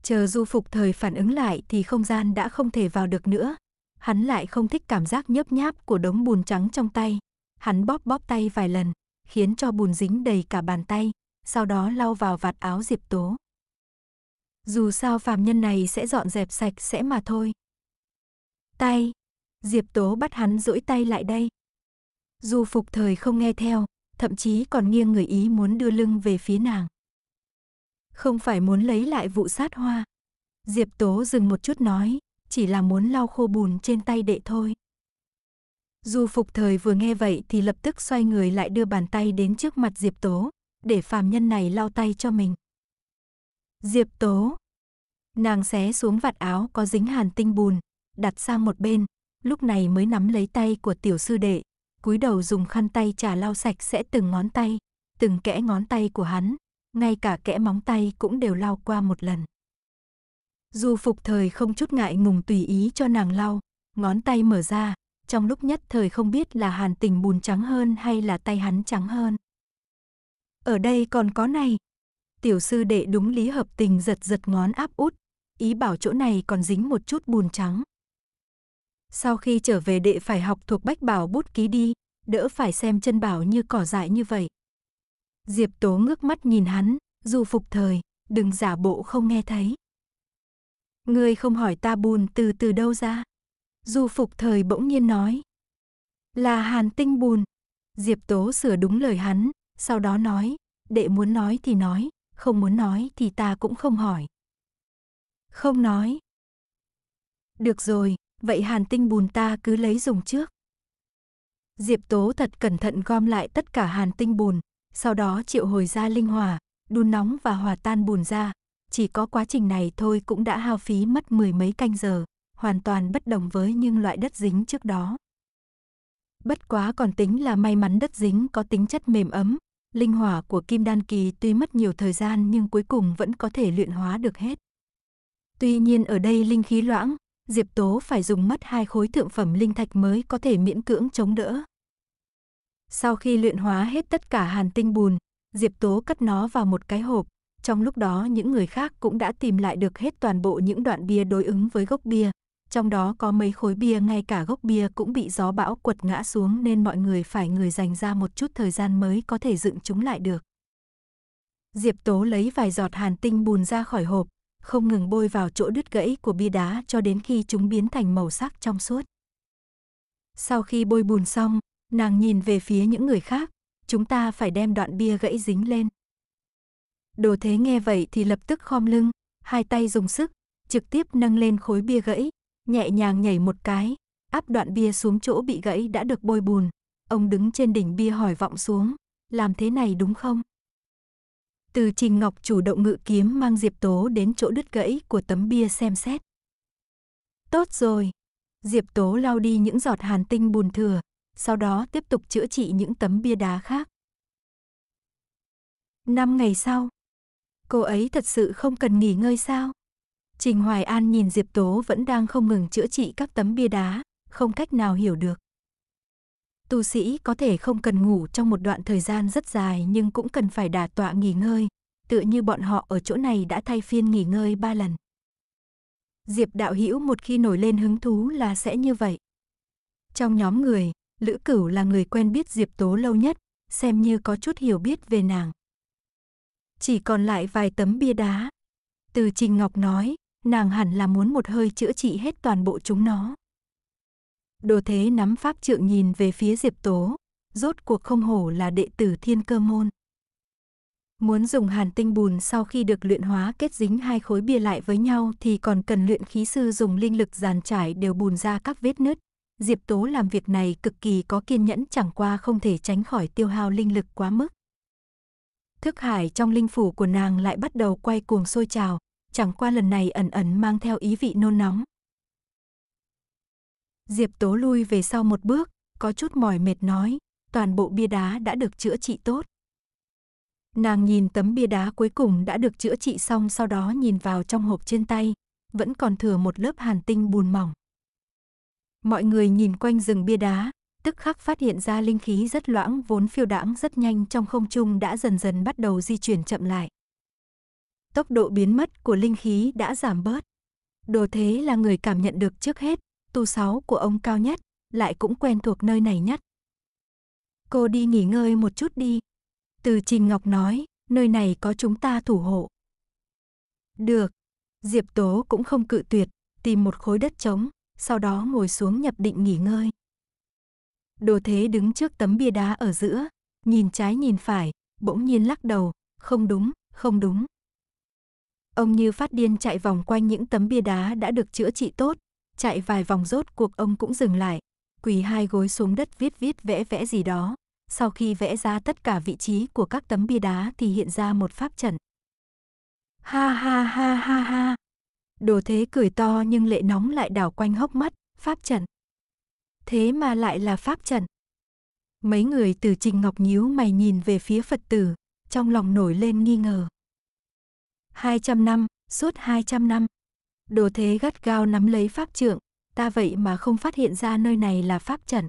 Chờ du phục thời phản ứng lại thì không gian đã không thể vào được nữa, hắn lại không thích cảm giác nhấp nháp của đống bùn trắng trong tay. Hắn bóp bóp tay vài lần, khiến cho bùn dính đầy cả bàn tay, sau đó lau vào vạt áo Diệp Tố. Dù sao phàm nhân này sẽ dọn dẹp sạch sẽ mà thôi. Tay. Diệp Tố bắt hắn duỗi tay lại đây. dù phục thời không nghe theo, thậm chí còn nghiêng người ý muốn đưa lưng về phía nàng. Không phải muốn lấy lại vụ sát hoa. Diệp Tố dừng một chút nói, chỉ là muốn lau khô bùn trên tay đệ thôi. Du phục thời vừa nghe vậy thì lập tức xoay người lại đưa bàn tay đến trước mặt Diệp Tố, để phàm nhân này lau tay cho mình. Diệp Tố. Nàng xé xuống vạt áo có dính hàn tinh bùn, đặt sang một bên, lúc này mới nắm lấy tay của tiểu sư đệ, cúi đầu dùng khăn tay trà lau sạch sẽ từng ngón tay, từng kẽ ngón tay của hắn, ngay cả kẽ móng tay cũng đều lau qua một lần. Du phục thời không chút ngại ngùng tùy ý cho nàng lau, ngón tay mở ra, trong lúc nhất thời không biết là hàn tình bùn trắng hơn hay là tay hắn trắng hơn. Ở đây còn có này. Tiểu sư đệ đúng lý hợp tình giật giật ngón áp út, ý bảo chỗ này còn dính một chút bùn trắng. Sau khi trở về đệ phải học thuộc bách bảo bút ký đi, đỡ phải xem chân bảo như cỏ dại như vậy. Diệp Tố ngước mắt nhìn hắn, dù phục thời, đừng giả bộ không nghe thấy. Ngươi không hỏi ta bùn từ từ đâu ra? Du Phục Thời bỗng nhiên nói. Là Hàn Tinh bùn. Diệp Tố sửa đúng lời hắn, sau đó nói, đệ muốn nói thì nói, không muốn nói thì ta cũng không hỏi. Không nói. Được rồi, vậy Hàn Tinh bùn ta cứ lấy dùng trước. Diệp Tố thật cẩn thận gom lại tất cả Hàn Tinh bùn, sau đó triệu hồi ra linh hỏa, đun nóng và hòa tan bùn ra, chỉ có quá trình này thôi cũng đã hao phí mất mười mấy canh giờ, hoàn toàn bất đồng với những loại đất dính trước đó. Bất quá còn tính là may mắn đất dính có tính chất mềm ấm, linh hỏa của kim đan kỳ tuy mất nhiều thời gian nhưng cuối cùng vẫn có thể luyện hóa được hết. Tuy nhiên ở đây linh khí loãng, Diệp Tố phải dùng mất hai khối thượng phẩm linh thạch mới có thể miễn cưỡng chống đỡ. Sau khi luyện hóa hết tất cả hàn tinh bùn, Diệp Tố cất nó vào một cái hộp, trong lúc đó những người khác cũng đã tìm lại được hết toàn bộ những đoạn bia đối ứng với gốc bia. Trong đó có mấy khối bia ngay cả gốc bia cũng bị gió bão quật ngã xuống nên mọi người phải người dành ra một chút thời gian mới có thể dựng chúng lại được. Diệp Tố lấy vài giọt hàn tinh bùn ra khỏi hộp, không ngừng bôi vào chỗ đứt gãy của bia đá cho đến khi chúng biến thành màu sắc trong suốt. Sau khi bôi bùn xong, nàng nhìn về phía những người khác, chúng ta phải đem đoạn bia gãy dính lên. Đồ thế nghe vậy thì lập tức khom lưng, hai tay dùng sức, trực tiếp nâng lên khối bia gãy, nhẹ nhàng nhảy một cái, áp đoạn bia xuống chỗ bị gãy đã được bôi bùn. Ông đứng trên đỉnh bia hỏi vọng xuống, làm thế này đúng không? Từ Trình Ngọc chủ động ngự kiếm mang Diệp Tố đến chỗ đứt gãy của tấm bia xem xét. Tốt rồi. Diệp Tố lau đi những giọt hàn tinh bùn thừa, sau đó tiếp tục chữa trị những tấm bia đá khác. Năm ngày sau, Cô ấy thật sự không cần nghỉ ngơi sao? Trình Hoài An nhìn Diệp Tố vẫn đang không ngừng chữa trị các tấm bia đá, không cách nào hiểu được. Tu sĩ có thể không cần ngủ trong một đoạn thời gian rất dài nhưng cũng cần phải đả tọa nghỉ ngơi, tựa như bọn họ ở chỗ này đã thay phiên nghỉ ngơi ba lần. Diệp Đạo Hữu một khi nổi lên hứng thú là sẽ như vậy. Trong nhóm người, Lữ Cửu là người quen biết Diệp Tố lâu nhất, xem như có chút hiểu biết về nàng chỉ còn lại vài tấm bia đá. Từ Trình Ngọc nói, nàng hẳn là muốn một hơi chữa trị hết toàn bộ chúng nó. Đồ thế nắm pháp trượng nhìn về phía Diệp Tố, rốt cuộc không hổ là đệ tử thiên cơ môn. Muốn dùng hàn tinh bùn sau khi được luyện hóa kết dính hai khối bia lại với nhau thì còn cần luyện khí sư dùng linh lực giàn trải đều bùn ra các vết nứt. Diệp Tố làm việc này cực kỳ có kiên nhẫn chẳng qua không thể tránh khỏi tiêu hao linh lực quá mức. Thức hải trong linh phủ của nàng lại bắt đầu quay cuồng sôi trào, chẳng qua lần này ẩn ẩn mang theo ý vị nôn nóng. Diệp Tố lui về sau một bước, có chút mỏi mệt nói, toàn bộ bia đá đã được chữa trị tốt. Nàng nhìn tấm bia đá cuối cùng đã được chữa trị xong sau đó nhìn vào trong hộp trên tay, vẫn còn thừa một lớp hàn tinh bùn mỏng. Mọi người nhìn quanh rừng bia đá, tức khắc phát hiện ra linh khí rất loãng vốn phiêu đãng rất nhanh trong không trung đã dần dần bắt đầu di chuyển chậm lại. Tốc độ biến mất của linh khí đã giảm bớt. Đồ thế là người cảm nhận được trước hết, tu sáu của ông cao nhất, lại cũng quen thuộc nơi này nhất. Cô đi nghỉ ngơi một chút đi. Từ Trình Ngọc nói, nơi này có chúng ta thủ hộ. Được. Diệp Tố cũng không cự tuyệt, tìm một khối đất trống, sau đó ngồi xuống nhập định nghỉ ngơi. Đồ thế đứng trước tấm bia đá ở giữa, nhìn trái nhìn phải, bỗng nhiên lắc đầu, không đúng, không đúng. Ông như phát điên chạy vòng quanh những tấm bia đá đã được chữa trị tốt, chạy vài vòng rốt cuộc ông cũng dừng lại, quỳ hai gối xuống đất viết viết vẽ vẽ gì đó. Sau khi vẽ ra tất cả vị trí của các tấm bia đá thì hiện ra một pháp trận. Ha ha ha ha ha. Đồ thế cười to nhưng lệ nóng lại đảo quanh hốc mắt, pháp trận thế mà lại là pháp trận. Mấy người từ Trình Ngọc nhíu mày nhìn về phía Phật tử, trong lòng nổi lên nghi ngờ. 200 năm, suốt 200 năm. Đồ thế gắt gao nắm lấy pháp trượng, ta vậy mà không phát hiện ra nơi này là pháp trận.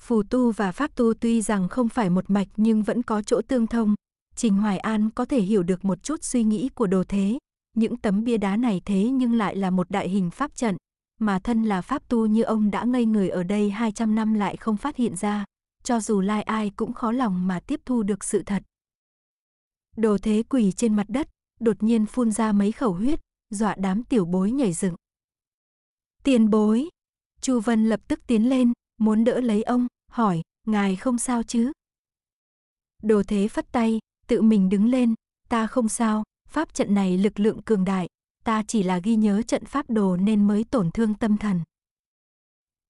Phù tu và pháp tu tuy rằng không phải một mạch nhưng vẫn có chỗ tương thông. Trình Hoài An có thể hiểu được một chút suy nghĩ của đồ thế. Những tấm bia đá này thế nhưng lại là một đại hình pháp trận, mà thân là pháp tu như ông đã ngây người ở đây 200 năm lại không phát hiện ra, cho dù lai ai cũng khó lòng mà tiếp thu được sự thật. Đồ thế quỳ trên mặt đất, đột nhiên phun ra mấy khẩu huyết, dọa đám tiểu bối nhảy dựng. Tiền bối, Chu Vân lập tức tiến lên, muốn đỡ lấy ông, hỏi, ngài không sao chứ? Đồ thế phất tay, tự mình đứng lên, ta không sao, pháp trận này lực lượng cường đại, ta chỉ là ghi nhớ trận pháp đồ nên mới tổn thương tâm thần.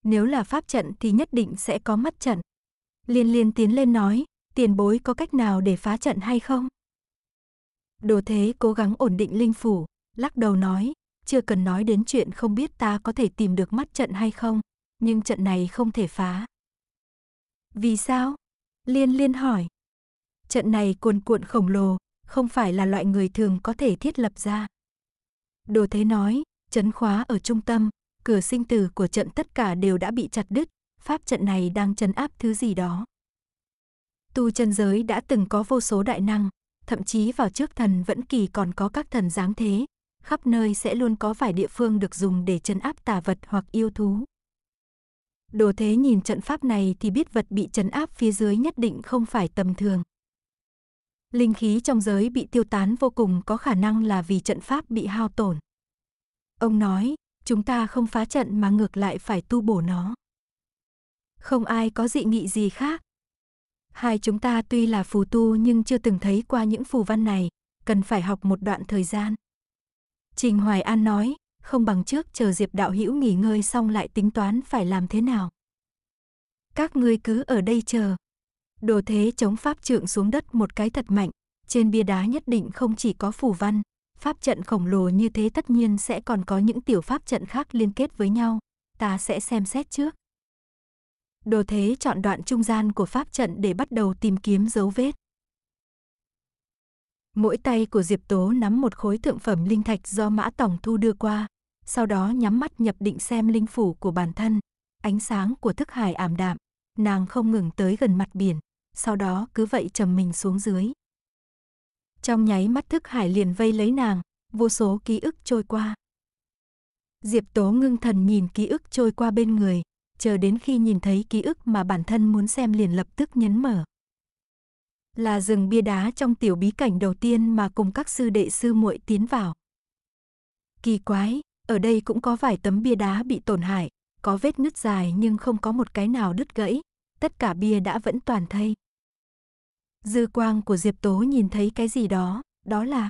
Nếu là pháp trận thì nhất định sẽ có mắt trận. Liên liên tiến lên nói, tiền bối có cách nào để phá trận hay không? Đồ thế cố gắng ổn định linh phủ, lắc đầu nói, chưa cần nói đến chuyện không biết ta có thể tìm được mắt trận hay không, nhưng trận này không thể phá. Vì sao? Liên liên hỏi. Trận này cuồn cuộn khổng lồ, không phải là loại người thường có thể thiết lập ra. Đồ Thế nói, chấn khóa ở trung tâm, cửa sinh tử của trận tất cả đều đã bị chặt đứt, pháp trận này đang chấn áp thứ gì đó. Tu chân giới đã từng có vô số đại năng, thậm chí vào trước thần vẫn kỳ còn có các thần giáng thế, khắp nơi sẽ luôn có vài địa phương được dùng để chấn áp tà vật hoặc yêu thú. Đồ thế nhìn trận pháp này thì biết vật bị chấn áp phía dưới nhất định không phải tầm thường linh khí trong giới bị tiêu tán vô cùng có khả năng là vì trận pháp bị hao tổn. Ông nói, chúng ta không phá trận mà ngược lại phải tu bổ nó. Không ai có dị nghị gì khác. Hai chúng ta tuy là phù tu nhưng chưa từng thấy qua những phù văn này, cần phải học một đoạn thời gian. Trình Hoài An nói, không bằng trước chờ Diệp Đạo Hữu nghỉ ngơi xong lại tính toán phải làm thế nào. Các ngươi cứ ở đây chờ. Đồ thế chống pháp trượng xuống đất một cái thật mạnh, trên bia đá nhất định không chỉ có phù văn, pháp trận khổng lồ như thế tất nhiên sẽ còn có những tiểu pháp trận khác liên kết với nhau, ta sẽ xem xét trước. Đồ thế chọn đoạn trung gian của pháp trận để bắt đầu tìm kiếm dấu vết. Mỗi tay của Diệp Tố nắm một khối thượng phẩm linh thạch do Mã Tổng thu đưa qua, sau đó nhắm mắt nhập định xem linh phủ của bản thân, ánh sáng của thức hải ảm đạm, nàng không ngừng tới gần mặt biển, sau đó cứ vậy trầm mình xuống dưới. Trong nháy mắt thức hải liền vây lấy nàng, vô số ký ức trôi qua. Diệp Tố ngưng thần nhìn ký ức trôi qua bên người, chờ đến khi nhìn thấy ký ức mà bản thân muốn xem liền lập tức nhấn mở. Là rừng bia đá trong tiểu bí cảnh đầu tiên mà cùng các sư đệ sư muội tiến vào. Kỳ quái, ở đây cũng có vài tấm bia đá bị tổn hại, có vết nứt dài nhưng không có một cái nào đứt gãy, tất cả bia đã vẫn toàn thây. Dư quang của Diệp Tố nhìn thấy cái gì đó, đó là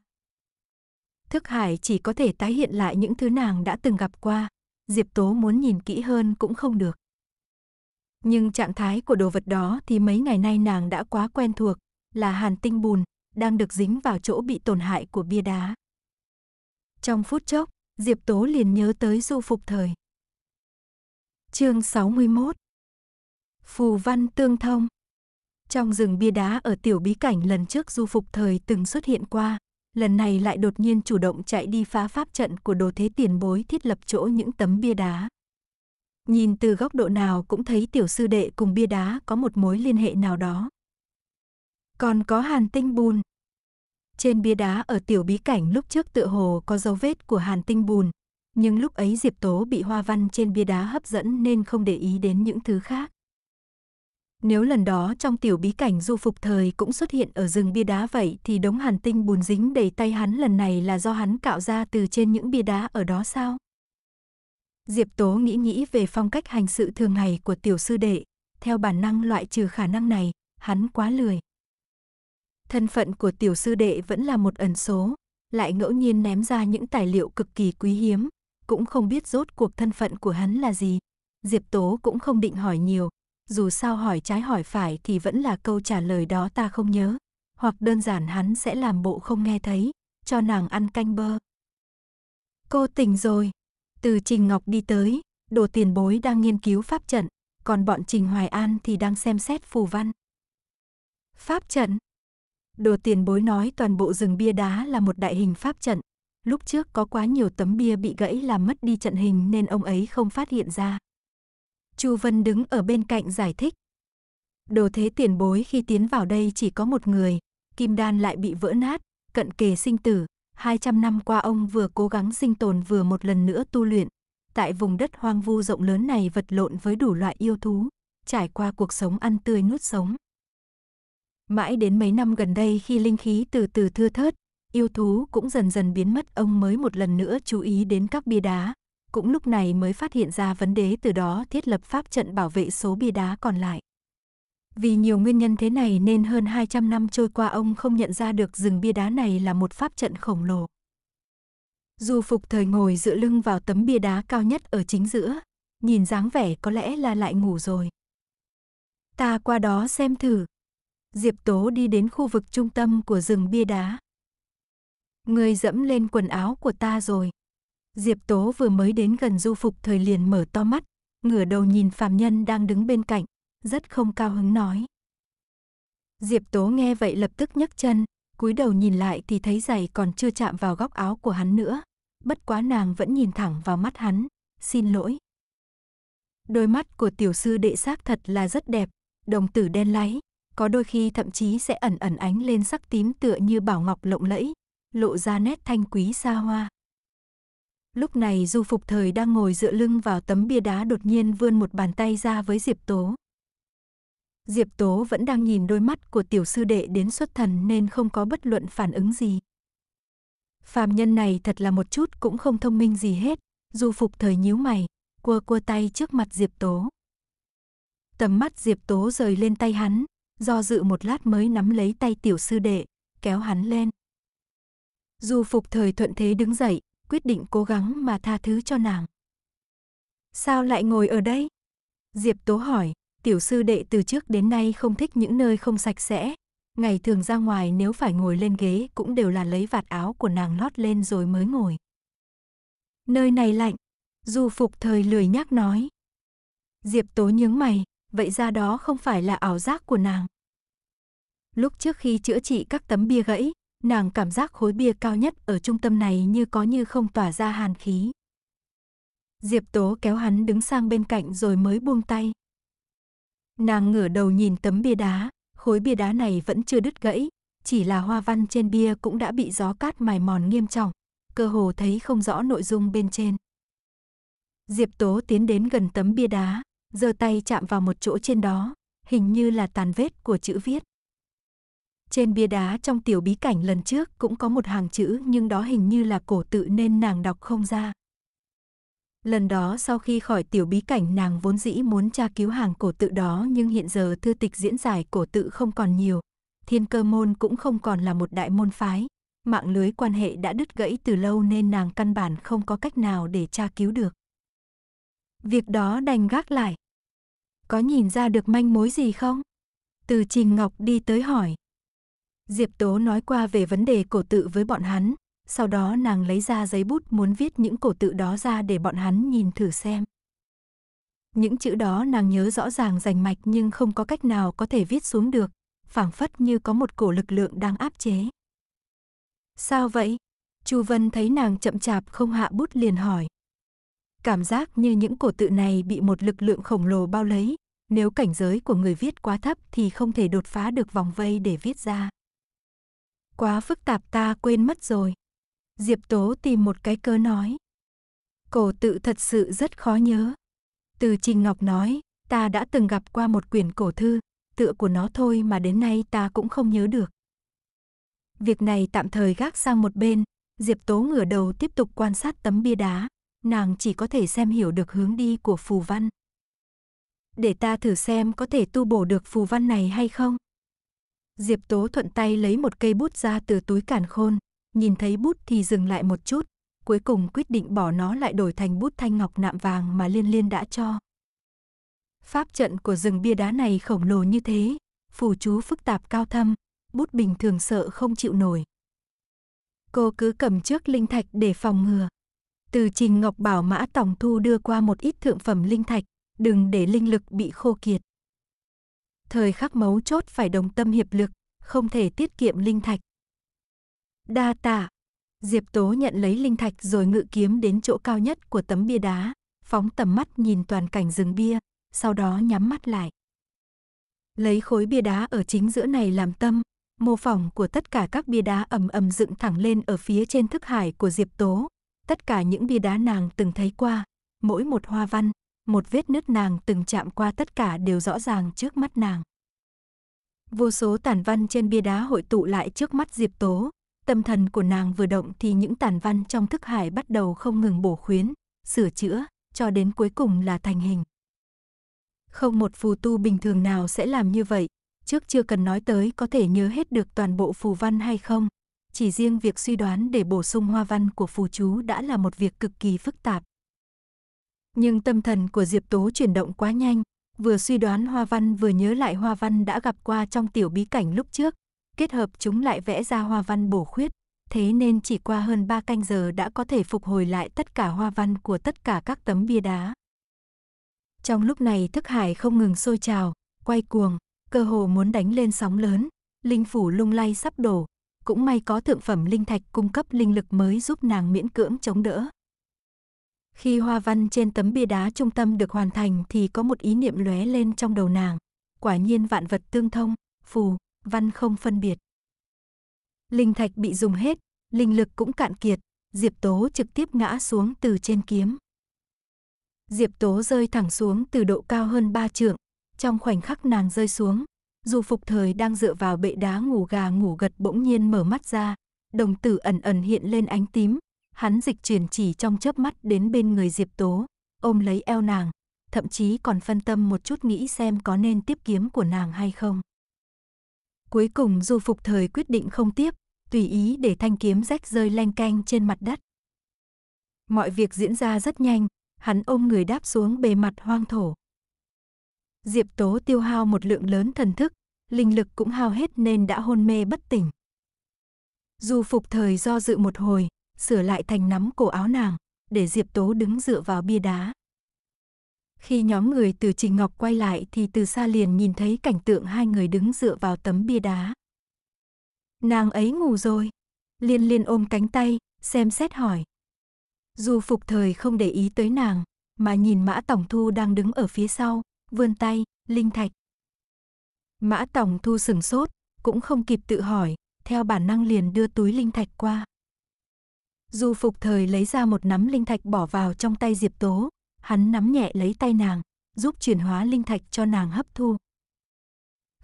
Thức Hải chỉ có thể tái hiện lại những thứ nàng đã từng gặp qua, Diệp Tố muốn nhìn kỹ hơn cũng không được. Nhưng trạng thái của đồ vật đó thì mấy ngày nay nàng đã quá quen thuộc, là hàn tinh bùn, đang được dính vào chỗ bị tổn hại của bia đá. Trong phút chốc, Diệp Tố liền nhớ tới du phục thời. Chương 61 phù văn tương thông. Trong rừng bia đá ở tiểu bí cảnh lần trước du phục thời từng xuất hiện qua, lần này lại đột nhiên chủ động chạy đi phá pháp trận của đồ thế tiền bối thiết lập chỗ những tấm bia đá. Nhìn từ góc độ nào cũng thấy tiểu sư đệ cùng bia đá có một mối liên hệ nào đó. Còn có hàn tinh bùn. Trên bia đá ở tiểu bí cảnh lúc trước tựa hồ có dấu vết của hàn tinh bùn, nhưng lúc ấy Diệp Tố bị hoa văn trên bia đá hấp dẫn nên không để ý đến những thứ khác. Nếu lần đó trong tiểu bí cảnh du phục thời cũng xuất hiện ở rừng bia đá vậy thì đống hàn tinh bùn dính đầy tay hắn lần này là do hắn cạo ra từ trên những bia đá ở đó sao? Diệp Tố nghĩ nghĩ về phong cách hành sự thường ngày của tiểu sư đệ, theo bản năng loại trừ khả năng này, hắn quá lười. Thân phận của tiểu sư đệ vẫn là một ẩn số, lại ngẫu nhiên ném ra những tài liệu cực kỳ quý hiếm, cũng không biết rốt cuộc thân phận của hắn là gì. Diệp Tố cũng không định hỏi nhiều, dù sao hỏi trái hỏi phải thì vẫn là câu trả lời đó ta không nhớ. Hoặc đơn giản hắn sẽ làm bộ không nghe thấy, cho nàng ăn canh bơ. Cô tỉnh rồi. Từ Trình Ngọc đi tới, đồ tiền bối đang nghiên cứu pháp trận, còn bọn Trình Hoài An thì đang xem xét phù văn. Pháp trận Đồ tiền bối nói toàn bộ rừng bia đá là một đại hình pháp trận. Lúc trước có quá nhiều tấm bia bị gãy làm mất đi trận hình nên ông ấy không phát hiện ra. Chu Vân đứng ở bên cạnh giải thích. Đồ thế tiền bối khi tiến vào đây chỉ có một người, kim đan lại bị vỡ nát, cận kề sinh tử. 200 năm qua ông vừa cố gắng sinh tồn vừa một lần nữa tu luyện. Tại vùng đất hoang vu rộng lớn này vật lộn với đủ loại yêu thú, trải qua cuộc sống ăn tươi nuốt sống. Mãi đến mấy năm gần đây khi linh khí từ từ thưa thớt, yêu thú cũng dần dần biến mất ông mới một lần nữa chú ý đến các bia đá, cũng lúc này mới phát hiện ra vấn đề từ đó thiết lập pháp trận bảo vệ số bia đá còn lại. Vì nhiều nguyên nhân thế này nên hơn 200 năm trôi qua ông không nhận ra được rừng bia đá này là một pháp trận khổng lồ. dù phục thời ngồi dựa lưng vào tấm bia đá cao nhất ở chính giữa, nhìn dáng vẻ có lẽ là lại ngủ rồi. Ta qua đó xem thử. Diệp Tố đi đến khu vực trung tâm của rừng bia đá. người dẫm lên quần áo của ta rồi. Diệp Tố vừa mới đến gần Du Phục thời liền mở to mắt, ngửa đầu nhìn phàm nhân đang đứng bên cạnh, rất không cao hứng nói. Diệp Tố nghe vậy lập tức nhấc chân, cúi đầu nhìn lại thì thấy giày còn chưa chạm vào góc áo của hắn nữa, bất quá nàng vẫn nhìn thẳng vào mắt hắn, xin lỗi. Đôi mắt của tiểu sư đệ xác thật là rất đẹp, đồng tử đen láy, có đôi khi thậm chí sẽ ẩn ẩn ánh lên sắc tím tựa như bảo ngọc lộng lẫy, lộ ra nét thanh quý xa hoa. Lúc này Du Phục Thời đang ngồi dựa lưng vào tấm bia đá đột nhiên vươn một bàn tay ra với Diệp Tố. Diệp Tố vẫn đang nhìn đôi mắt của tiểu sư đệ đến xuất thần nên không có bất luận phản ứng gì. Phàm nhân này thật là một chút cũng không thông minh gì hết, Du Phục Thời nhíu mày, cua cua tay trước mặt Diệp Tố. Tầm mắt Diệp Tố rời lên tay hắn, do dự một lát mới nắm lấy tay tiểu sư đệ, kéo hắn lên. Du Phục Thời thuận thế đứng dậy, quyết định cố gắng mà tha thứ cho nàng. Sao lại ngồi ở đây? Diệp Tố hỏi, tiểu sư đệ từ trước đến nay không thích những nơi không sạch sẽ. Ngày thường ra ngoài nếu phải ngồi lên ghế cũng đều là lấy vạt áo của nàng lót lên rồi mới ngồi. Nơi này lạnh, du phục thời lười nhắc nói. Diệp Tố nhướng mày, vậy ra đó không phải là ảo giác của nàng. Lúc trước khi chữa trị các tấm bia gãy, nàng cảm giác khối bia cao nhất ở trung tâm này như có như không tỏa ra hàn khí. Diệp Tố kéo hắn đứng sang bên cạnh rồi mới buông tay. Nàng ngửa đầu nhìn tấm bia đá, khối bia đá này vẫn chưa đứt gãy, chỉ là hoa văn trên bia cũng đã bị gió cát mài mòn nghiêm trọng, cơ hồ thấy không rõ nội dung bên trên. Diệp Tố tiến đến gần tấm bia đá, giơ tay chạm vào một chỗ trên đó, hình như là tàn vết của chữ viết. Trên bia đá trong tiểu bí cảnh lần trước cũng có một hàng chữ nhưng đó hình như là cổ tự nên nàng đọc không ra. Lần đó sau khi khỏi tiểu bí cảnh nàng vốn dĩ muốn tra cứu hàng cổ tự đó nhưng hiện giờ thư tịch diễn giải cổ tự không còn nhiều. Thiên cơ môn cũng không còn là một đại môn phái. Mạng lưới quan hệ đã đứt gãy từ lâu nên nàng căn bản không có cách nào để tra cứu được. Việc đó đành gác lại. Có nhìn ra được manh mối gì không? Từ Trình Ngọc đi tới hỏi. Diệp Tố nói qua về vấn đề cổ tự với bọn hắn, sau đó nàng lấy ra giấy bút muốn viết những cổ tự đó ra để bọn hắn nhìn thử xem. Những chữ đó nàng nhớ rõ ràng rành mạch nhưng không có cách nào có thể viết xuống được, phảng phất như có một cổ lực lượng đang áp chế. Sao vậy? Chu Vân thấy nàng chậm chạp không hạ bút liền hỏi. Cảm giác như những cổ tự này bị một lực lượng khổng lồ bao lấy, nếu cảnh giới của người viết quá thấp thì không thể đột phá được vòng vây để viết ra quá phức tạp ta quên mất rồi. Diệp Tố tìm một cái cớ nói. Cổ tự thật sự rất khó nhớ. Từ Trình Ngọc nói, ta đã từng gặp qua một quyển cổ thư, tựa của nó thôi mà đến nay ta cũng không nhớ được. Việc này tạm thời gác sang một bên, Diệp Tố ngửa đầu tiếp tục quan sát tấm bia đá, nàng chỉ có thể xem hiểu được hướng đi của phù văn. Để ta thử xem có thể tu bổ được phù văn này hay không. Diệp Tố thuận tay lấy một cây bút ra từ túi càn khôn, nhìn thấy bút thì dừng lại một chút, cuối cùng quyết định bỏ nó lại đổi thành bút thanh ngọc nạm vàng mà Liên Liên đã cho. Pháp trận của rừng bia đá này khổng lồ như thế, phù chú phức tạp cao thâm, bút bình thường sợ không chịu nổi. Cô cứ cầm trước linh thạch để phòng ngừa. Từ Trình Ngọc bảo Mã Tòng Thu đưa qua một ít thượng phẩm linh thạch, đừng để linh lực bị khô kiệt thời khắc mấu chốt phải đồng tâm hiệp lực, không thể tiết kiệm linh thạch. Đa tạ. Diệp Tố nhận lấy linh thạch rồi ngự kiếm đến chỗ cao nhất của tấm bia đá, phóng tầm mắt nhìn toàn cảnh rừng bia, sau đó nhắm mắt lại. Lấy khối bia đá ở chính giữa này làm tâm, mô phỏng của tất cả các bia đá ầm ầm dựng thẳng lên ở phía trên thức hải của Diệp Tố. Tất cả những bia đá nàng từng thấy qua, mỗi một hoa văn, một vết nứt nàng từng chạm qua tất cả đều rõ ràng trước mắt nàng. Vô số tản văn trên bia đá hội tụ lại trước mắt Diệp Tố, tâm thần của nàng vừa động thì những tản văn trong thức hải bắt đầu không ngừng bổ khuyến, sửa chữa, cho đến cuối cùng là thành hình. Không một phù tu bình thường nào sẽ làm như vậy, trước chưa cần nói tới có thể nhớ hết được toàn bộ phù văn hay không. Chỉ riêng việc suy đoán để bổ sung hoa văn của phù chú đã là một việc cực kỳ phức tạp, nhưng tâm thần của Diệp Tố chuyển động quá nhanh, vừa suy đoán Hoa Văn vừa nhớ lại Hoa Văn đã gặp qua trong tiểu bí cảnh lúc trước, kết hợp chúng lại vẽ ra Hoa Văn bổ khuyết, thế nên chỉ qua hơn 3 canh giờ đã có thể phục hồi lại tất cả hoa văn của tất cả các tấm bia đá. Trong lúc này thức hải không ngừng sôi trào, quay cuồng, cơ hồ muốn đánh lên sóng lớn, linh phủ lung lay sắp đổ, cũng may có thượng phẩm linh thạch cung cấp linh lực mới giúp nàng miễn cưỡng chống đỡ. Khi hoa văn trên tấm bia đá trung tâm được hoàn thành thì có một ý niệm lóe lên trong đầu nàng. Quả nhiên vạn vật tương thông, phù, văn không phân biệt. Linh thạch bị dùng hết, linh lực cũng cạn kiệt, Diệp Tố trực tiếp ngã xuống từ trên kiếm. Diệp Tố rơi thẳng xuống từ độ cao hơn ba trượng, trong khoảnh khắc nàng rơi xuống, dù phục thời đang dựa vào bệ đá ngủ gà ngủ gật bỗng nhiên mở mắt ra, đồng tử ẩn ẩn hiện lên ánh tím, Hắn dịch chuyển chỉ trong chớp mắt đến bên người Diệp Tố, ôm lấy eo nàng, thậm chí còn phân tâm một chút nghĩ xem có nên tiếp kiếm của nàng hay không. Cuối cùng Du Phục Thời quyết định không tiếp, tùy ý để thanh kiếm rách rơi lanh canh trên mặt đất. Mọi việc diễn ra rất nhanh, hắn ôm người đáp xuống bề mặt hoang thổ. Diệp Tố tiêu hao một lượng lớn thần thức, linh lực cũng hao hết nên đã hôn mê bất tỉnh. Du Phục Thời do dự một hồi, sửa lại thành nắm cổ áo nàng, để Diệp Tố đứng dựa vào bia đá. Khi nhóm người từ Trình Ngọc quay lại thì từ xa liền nhìn thấy cảnh tượng hai người đứng dựa vào tấm bia đá. Nàng ấy ngủ rồi. Liên liên ôm cánh tay, xem xét hỏi. Dù phục thời không để ý tới nàng, mà nhìn Mã Tổng Thu đang đứng ở phía sau, vươn tay, linh thạch. Mã Tổng Thu sừng sốt, cũng không kịp tự hỏi, theo bản năng liền đưa túi linh thạch qua. Du phục thời lấy ra một nắm linh thạch bỏ vào trong tay Diệp Tố, hắn nắm nhẹ lấy tay nàng, giúp chuyển hóa linh thạch cho nàng hấp thu.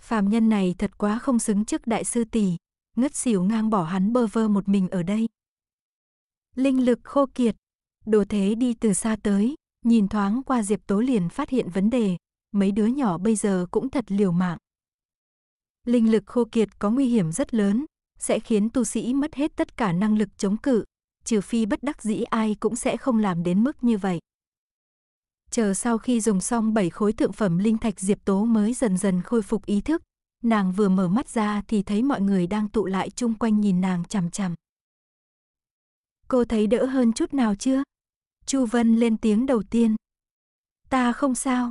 Phạm nhân này thật quá không xứng trước đại sư tỷ, ngất xỉu ngang bỏ hắn bơ vơ một mình ở đây. Linh lực khô kiệt, đồ thế đi từ xa tới, nhìn thoáng qua Diệp Tố liền phát hiện vấn đề, mấy đứa nhỏ bây giờ cũng thật liều mạng. Linh lực khô kiệt có nguy hiểm rất lớn, sẽ khiến tu sĩ mất hết tất cả năng lực chống cự, trừ phi bất đắc dĩ ai cũng sẽ không làm đến mức như vậy. Chờ sau khi dùng xong 7 khối thượng phẩm linh thạch Diệp Tố mới dần dần khôi phục ý thức, nàng vừa mở mắt ra thì thấy mọi người đang tụ lại chung quanh nhìn nàng chằm chằm. Cô thấy đỡ hơn chút nào chưa? Chu Vân lên tiếng đầu tiên. Ta không sao.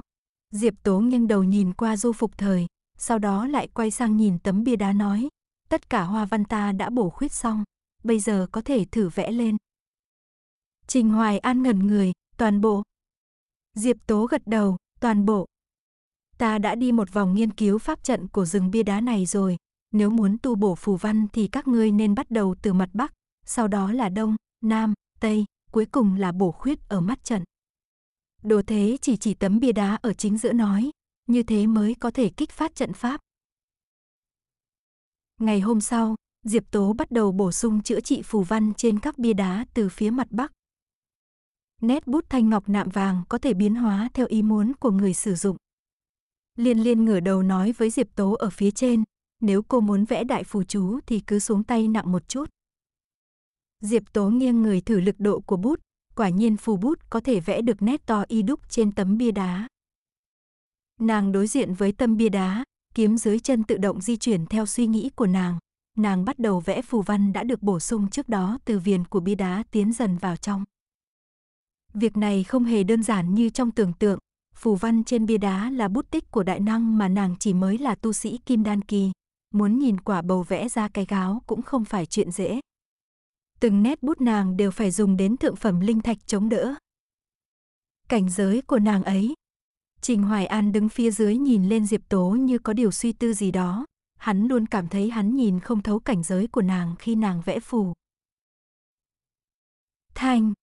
Diệp Tố nghiêng đầu nhìn qua du phục thời, sau đó lại quay sang nhìn tấm bia đá nói. Tất cả hoa văn ta đã bổ khuyết xong bây giờ có thể thử vẽ lên. Trình Hoài An ngẩn người, toàn bộ. Diệp Tố gật đầu, toàn bộ. Ta đã đi một vòng nghiên cứu pháp trận của rừng bia đá này rồi. Nếu muốn tu bổ phù văn thì các ngươi nên bắt đầu từ mặt Bắc, sau đó là Đông, Nam, Tây, cuối cùng là bổ khuyết ở mắt trận. Đồ thế chỉ chỉ tấm bia đá ở chính giữa nói, như thế mới có thể kích phát trận pháp. Ngày hôm sau, Diệp Tố bắt đầu bổ sung chữa trị phù văn trên các bia đá từ phía mặt Bắc. Nét bút thanh ngọc nạm vàng có thể biến hóa theo ý muốn của người sử dụng. Liên liên ngửa đầu nói với Diệp Tố ở phía trên, nếu cô muốn vẽ đại phù chú thì cứ xuống tay nặng một chút. Diệp Tố nghiêng người thử lực độ của bút, quả nhiên phù bút có thể vẽ được nét to y đúc trên tấm bia đá. Nàng đối diện với tâm bia đá, kiếm dưới chân tự động di chuyển theo suy nghĩ của nàng nàng bắt đầu vẽ phù văn đã được bổ sung trước đó từ viền của bia đá tiến dần vào trong. Việc này không hề đơn giản như trong tưởng tượng, phù văn trên bia đá là bút tích của đại năng mà nàng chỉ mới là tu sĩ kim đan kỳ, muốn nhìn quả bầu vẽ ra cái gáo cũng không phải chuyện dễ. Từng nét bút nàng đều phải dùng đến thượng phẩm linh thạch chống đỡ. Cảnh giới của nàng ấy. Trình Hoài An đứng phía dưới nhìn lên Diệp Tố như có điều suy tư gì đó, hắn luôn cảm thấy hắn nhìn không thấu cảnh giới của nàng khi nàng vẽ phù. Thanh,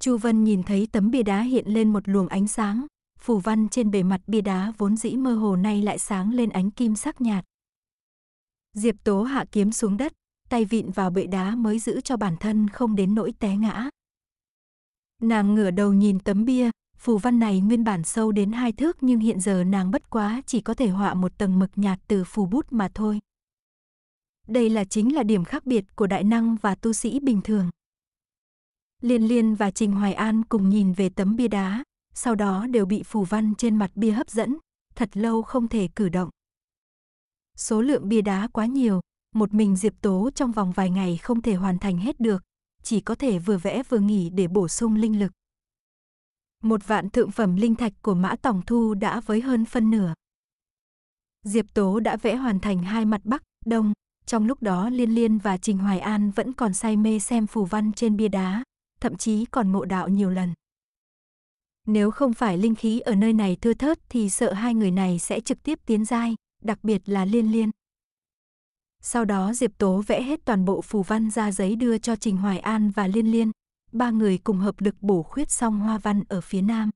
Chu Vân nhìn thấy tấm bia đá hiện lên một luồng ánh sáng, phù văn trên bề mặt bia đá vốn dĩ mơ hồ nay lại sáng lên ánh kim sắc nhạt. Diệp Tố hạ kiếm xuống đất, tay vịn vào bệ đá mới giữ cho bản thân không đến nỗi té ngã. Nàng ngửa đầu nhìn tấm bia, Phù văn này nguyên bản sâu đến hai thước nhưng hiện giờ nàng bất quá chỉ có thể họa một tầng mực nhạt từ phù bút mà thôi. Đây là chính là điểm khác biệt của đại năng và tu sĩ bình thường. Liên Liên và Trình Hoài An cùng nhìn về tấm bia đá, sau đó đều bị phù văn trên mặt bia hấp dẫn, thật lâu không thể cử động. Số lượng bia đá quá nhiều, một mình Diệp Tố trong vòng vài ngày không thể hoàn thành hết được, chỉ có thể vừa vẽ vừa nghỉ để bổ sung linh lực một vạn thượng phẩm linh thạch của Mã Tổng Thu đã với hơn phân nửa. Diệp Tố đã vẽ hoàn thành hai mặt Bắc, Đông, trong lúc đó Liên Liên và Trình Hoài An vẫn còn say mê xem phù văn trên bia đá, thậm chí còn ngộ đạo nhiều lần. Nếu không phải linh khí ở nơi này thưa thớt thì sợ hai người này sẽ trực tiếp tiến giai, đặc biệt là Liên Liên. Sau đó Diệp Tố vẽ hết toàn bộ phù văn ra giấy đưa cho Trình Hoài An và Liên Liên, ba người cùng hợp lực bổ khuyết xong hoa văn ở phía nam.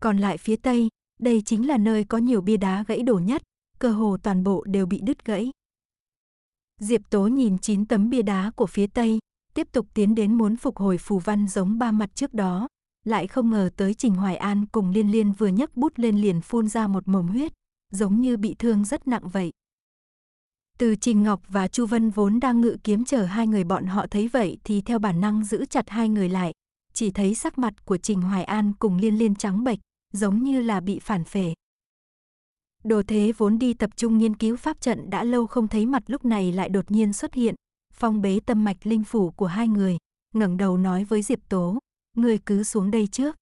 Còn lại phía tây, đây chính là nơi có nhiều bia đá gãy đổ nhất, cơ hồ toàn bộ đều bị đứt gãy. Diệp Tố nhìn chín tấm bia đá của phía tây, tiếp tục tiến đến muốn phục hồi phù văn giống ba mặt trước đó, lại không ngờ tới Trình Hoài An cùng Liên Liên vừa nhấc bút lên liền phun ra một mồm huyết, giống như bị thương rất nặng vậy. Từ Trình Ngọc và Chu Vân vốn đang ngự kiếm chờ hai người bọn họ thấy vậy thì theo bản năng giữ chặt hai người lại, chỉ thấy sắc mặt của Trình Hoài An cùng liên liên trắng bệch, giống như là bị phản phệ. Đồ thế vốn đi tập trung nghiên cứu pháp trận đã lâu không thấy mặt lúc này lại đột nhiên xuất hiện, phong bế tâm mạch linh phủ của hai người, ngẩng đầu nói với Diệp Tố, người cứ xuống đây trước.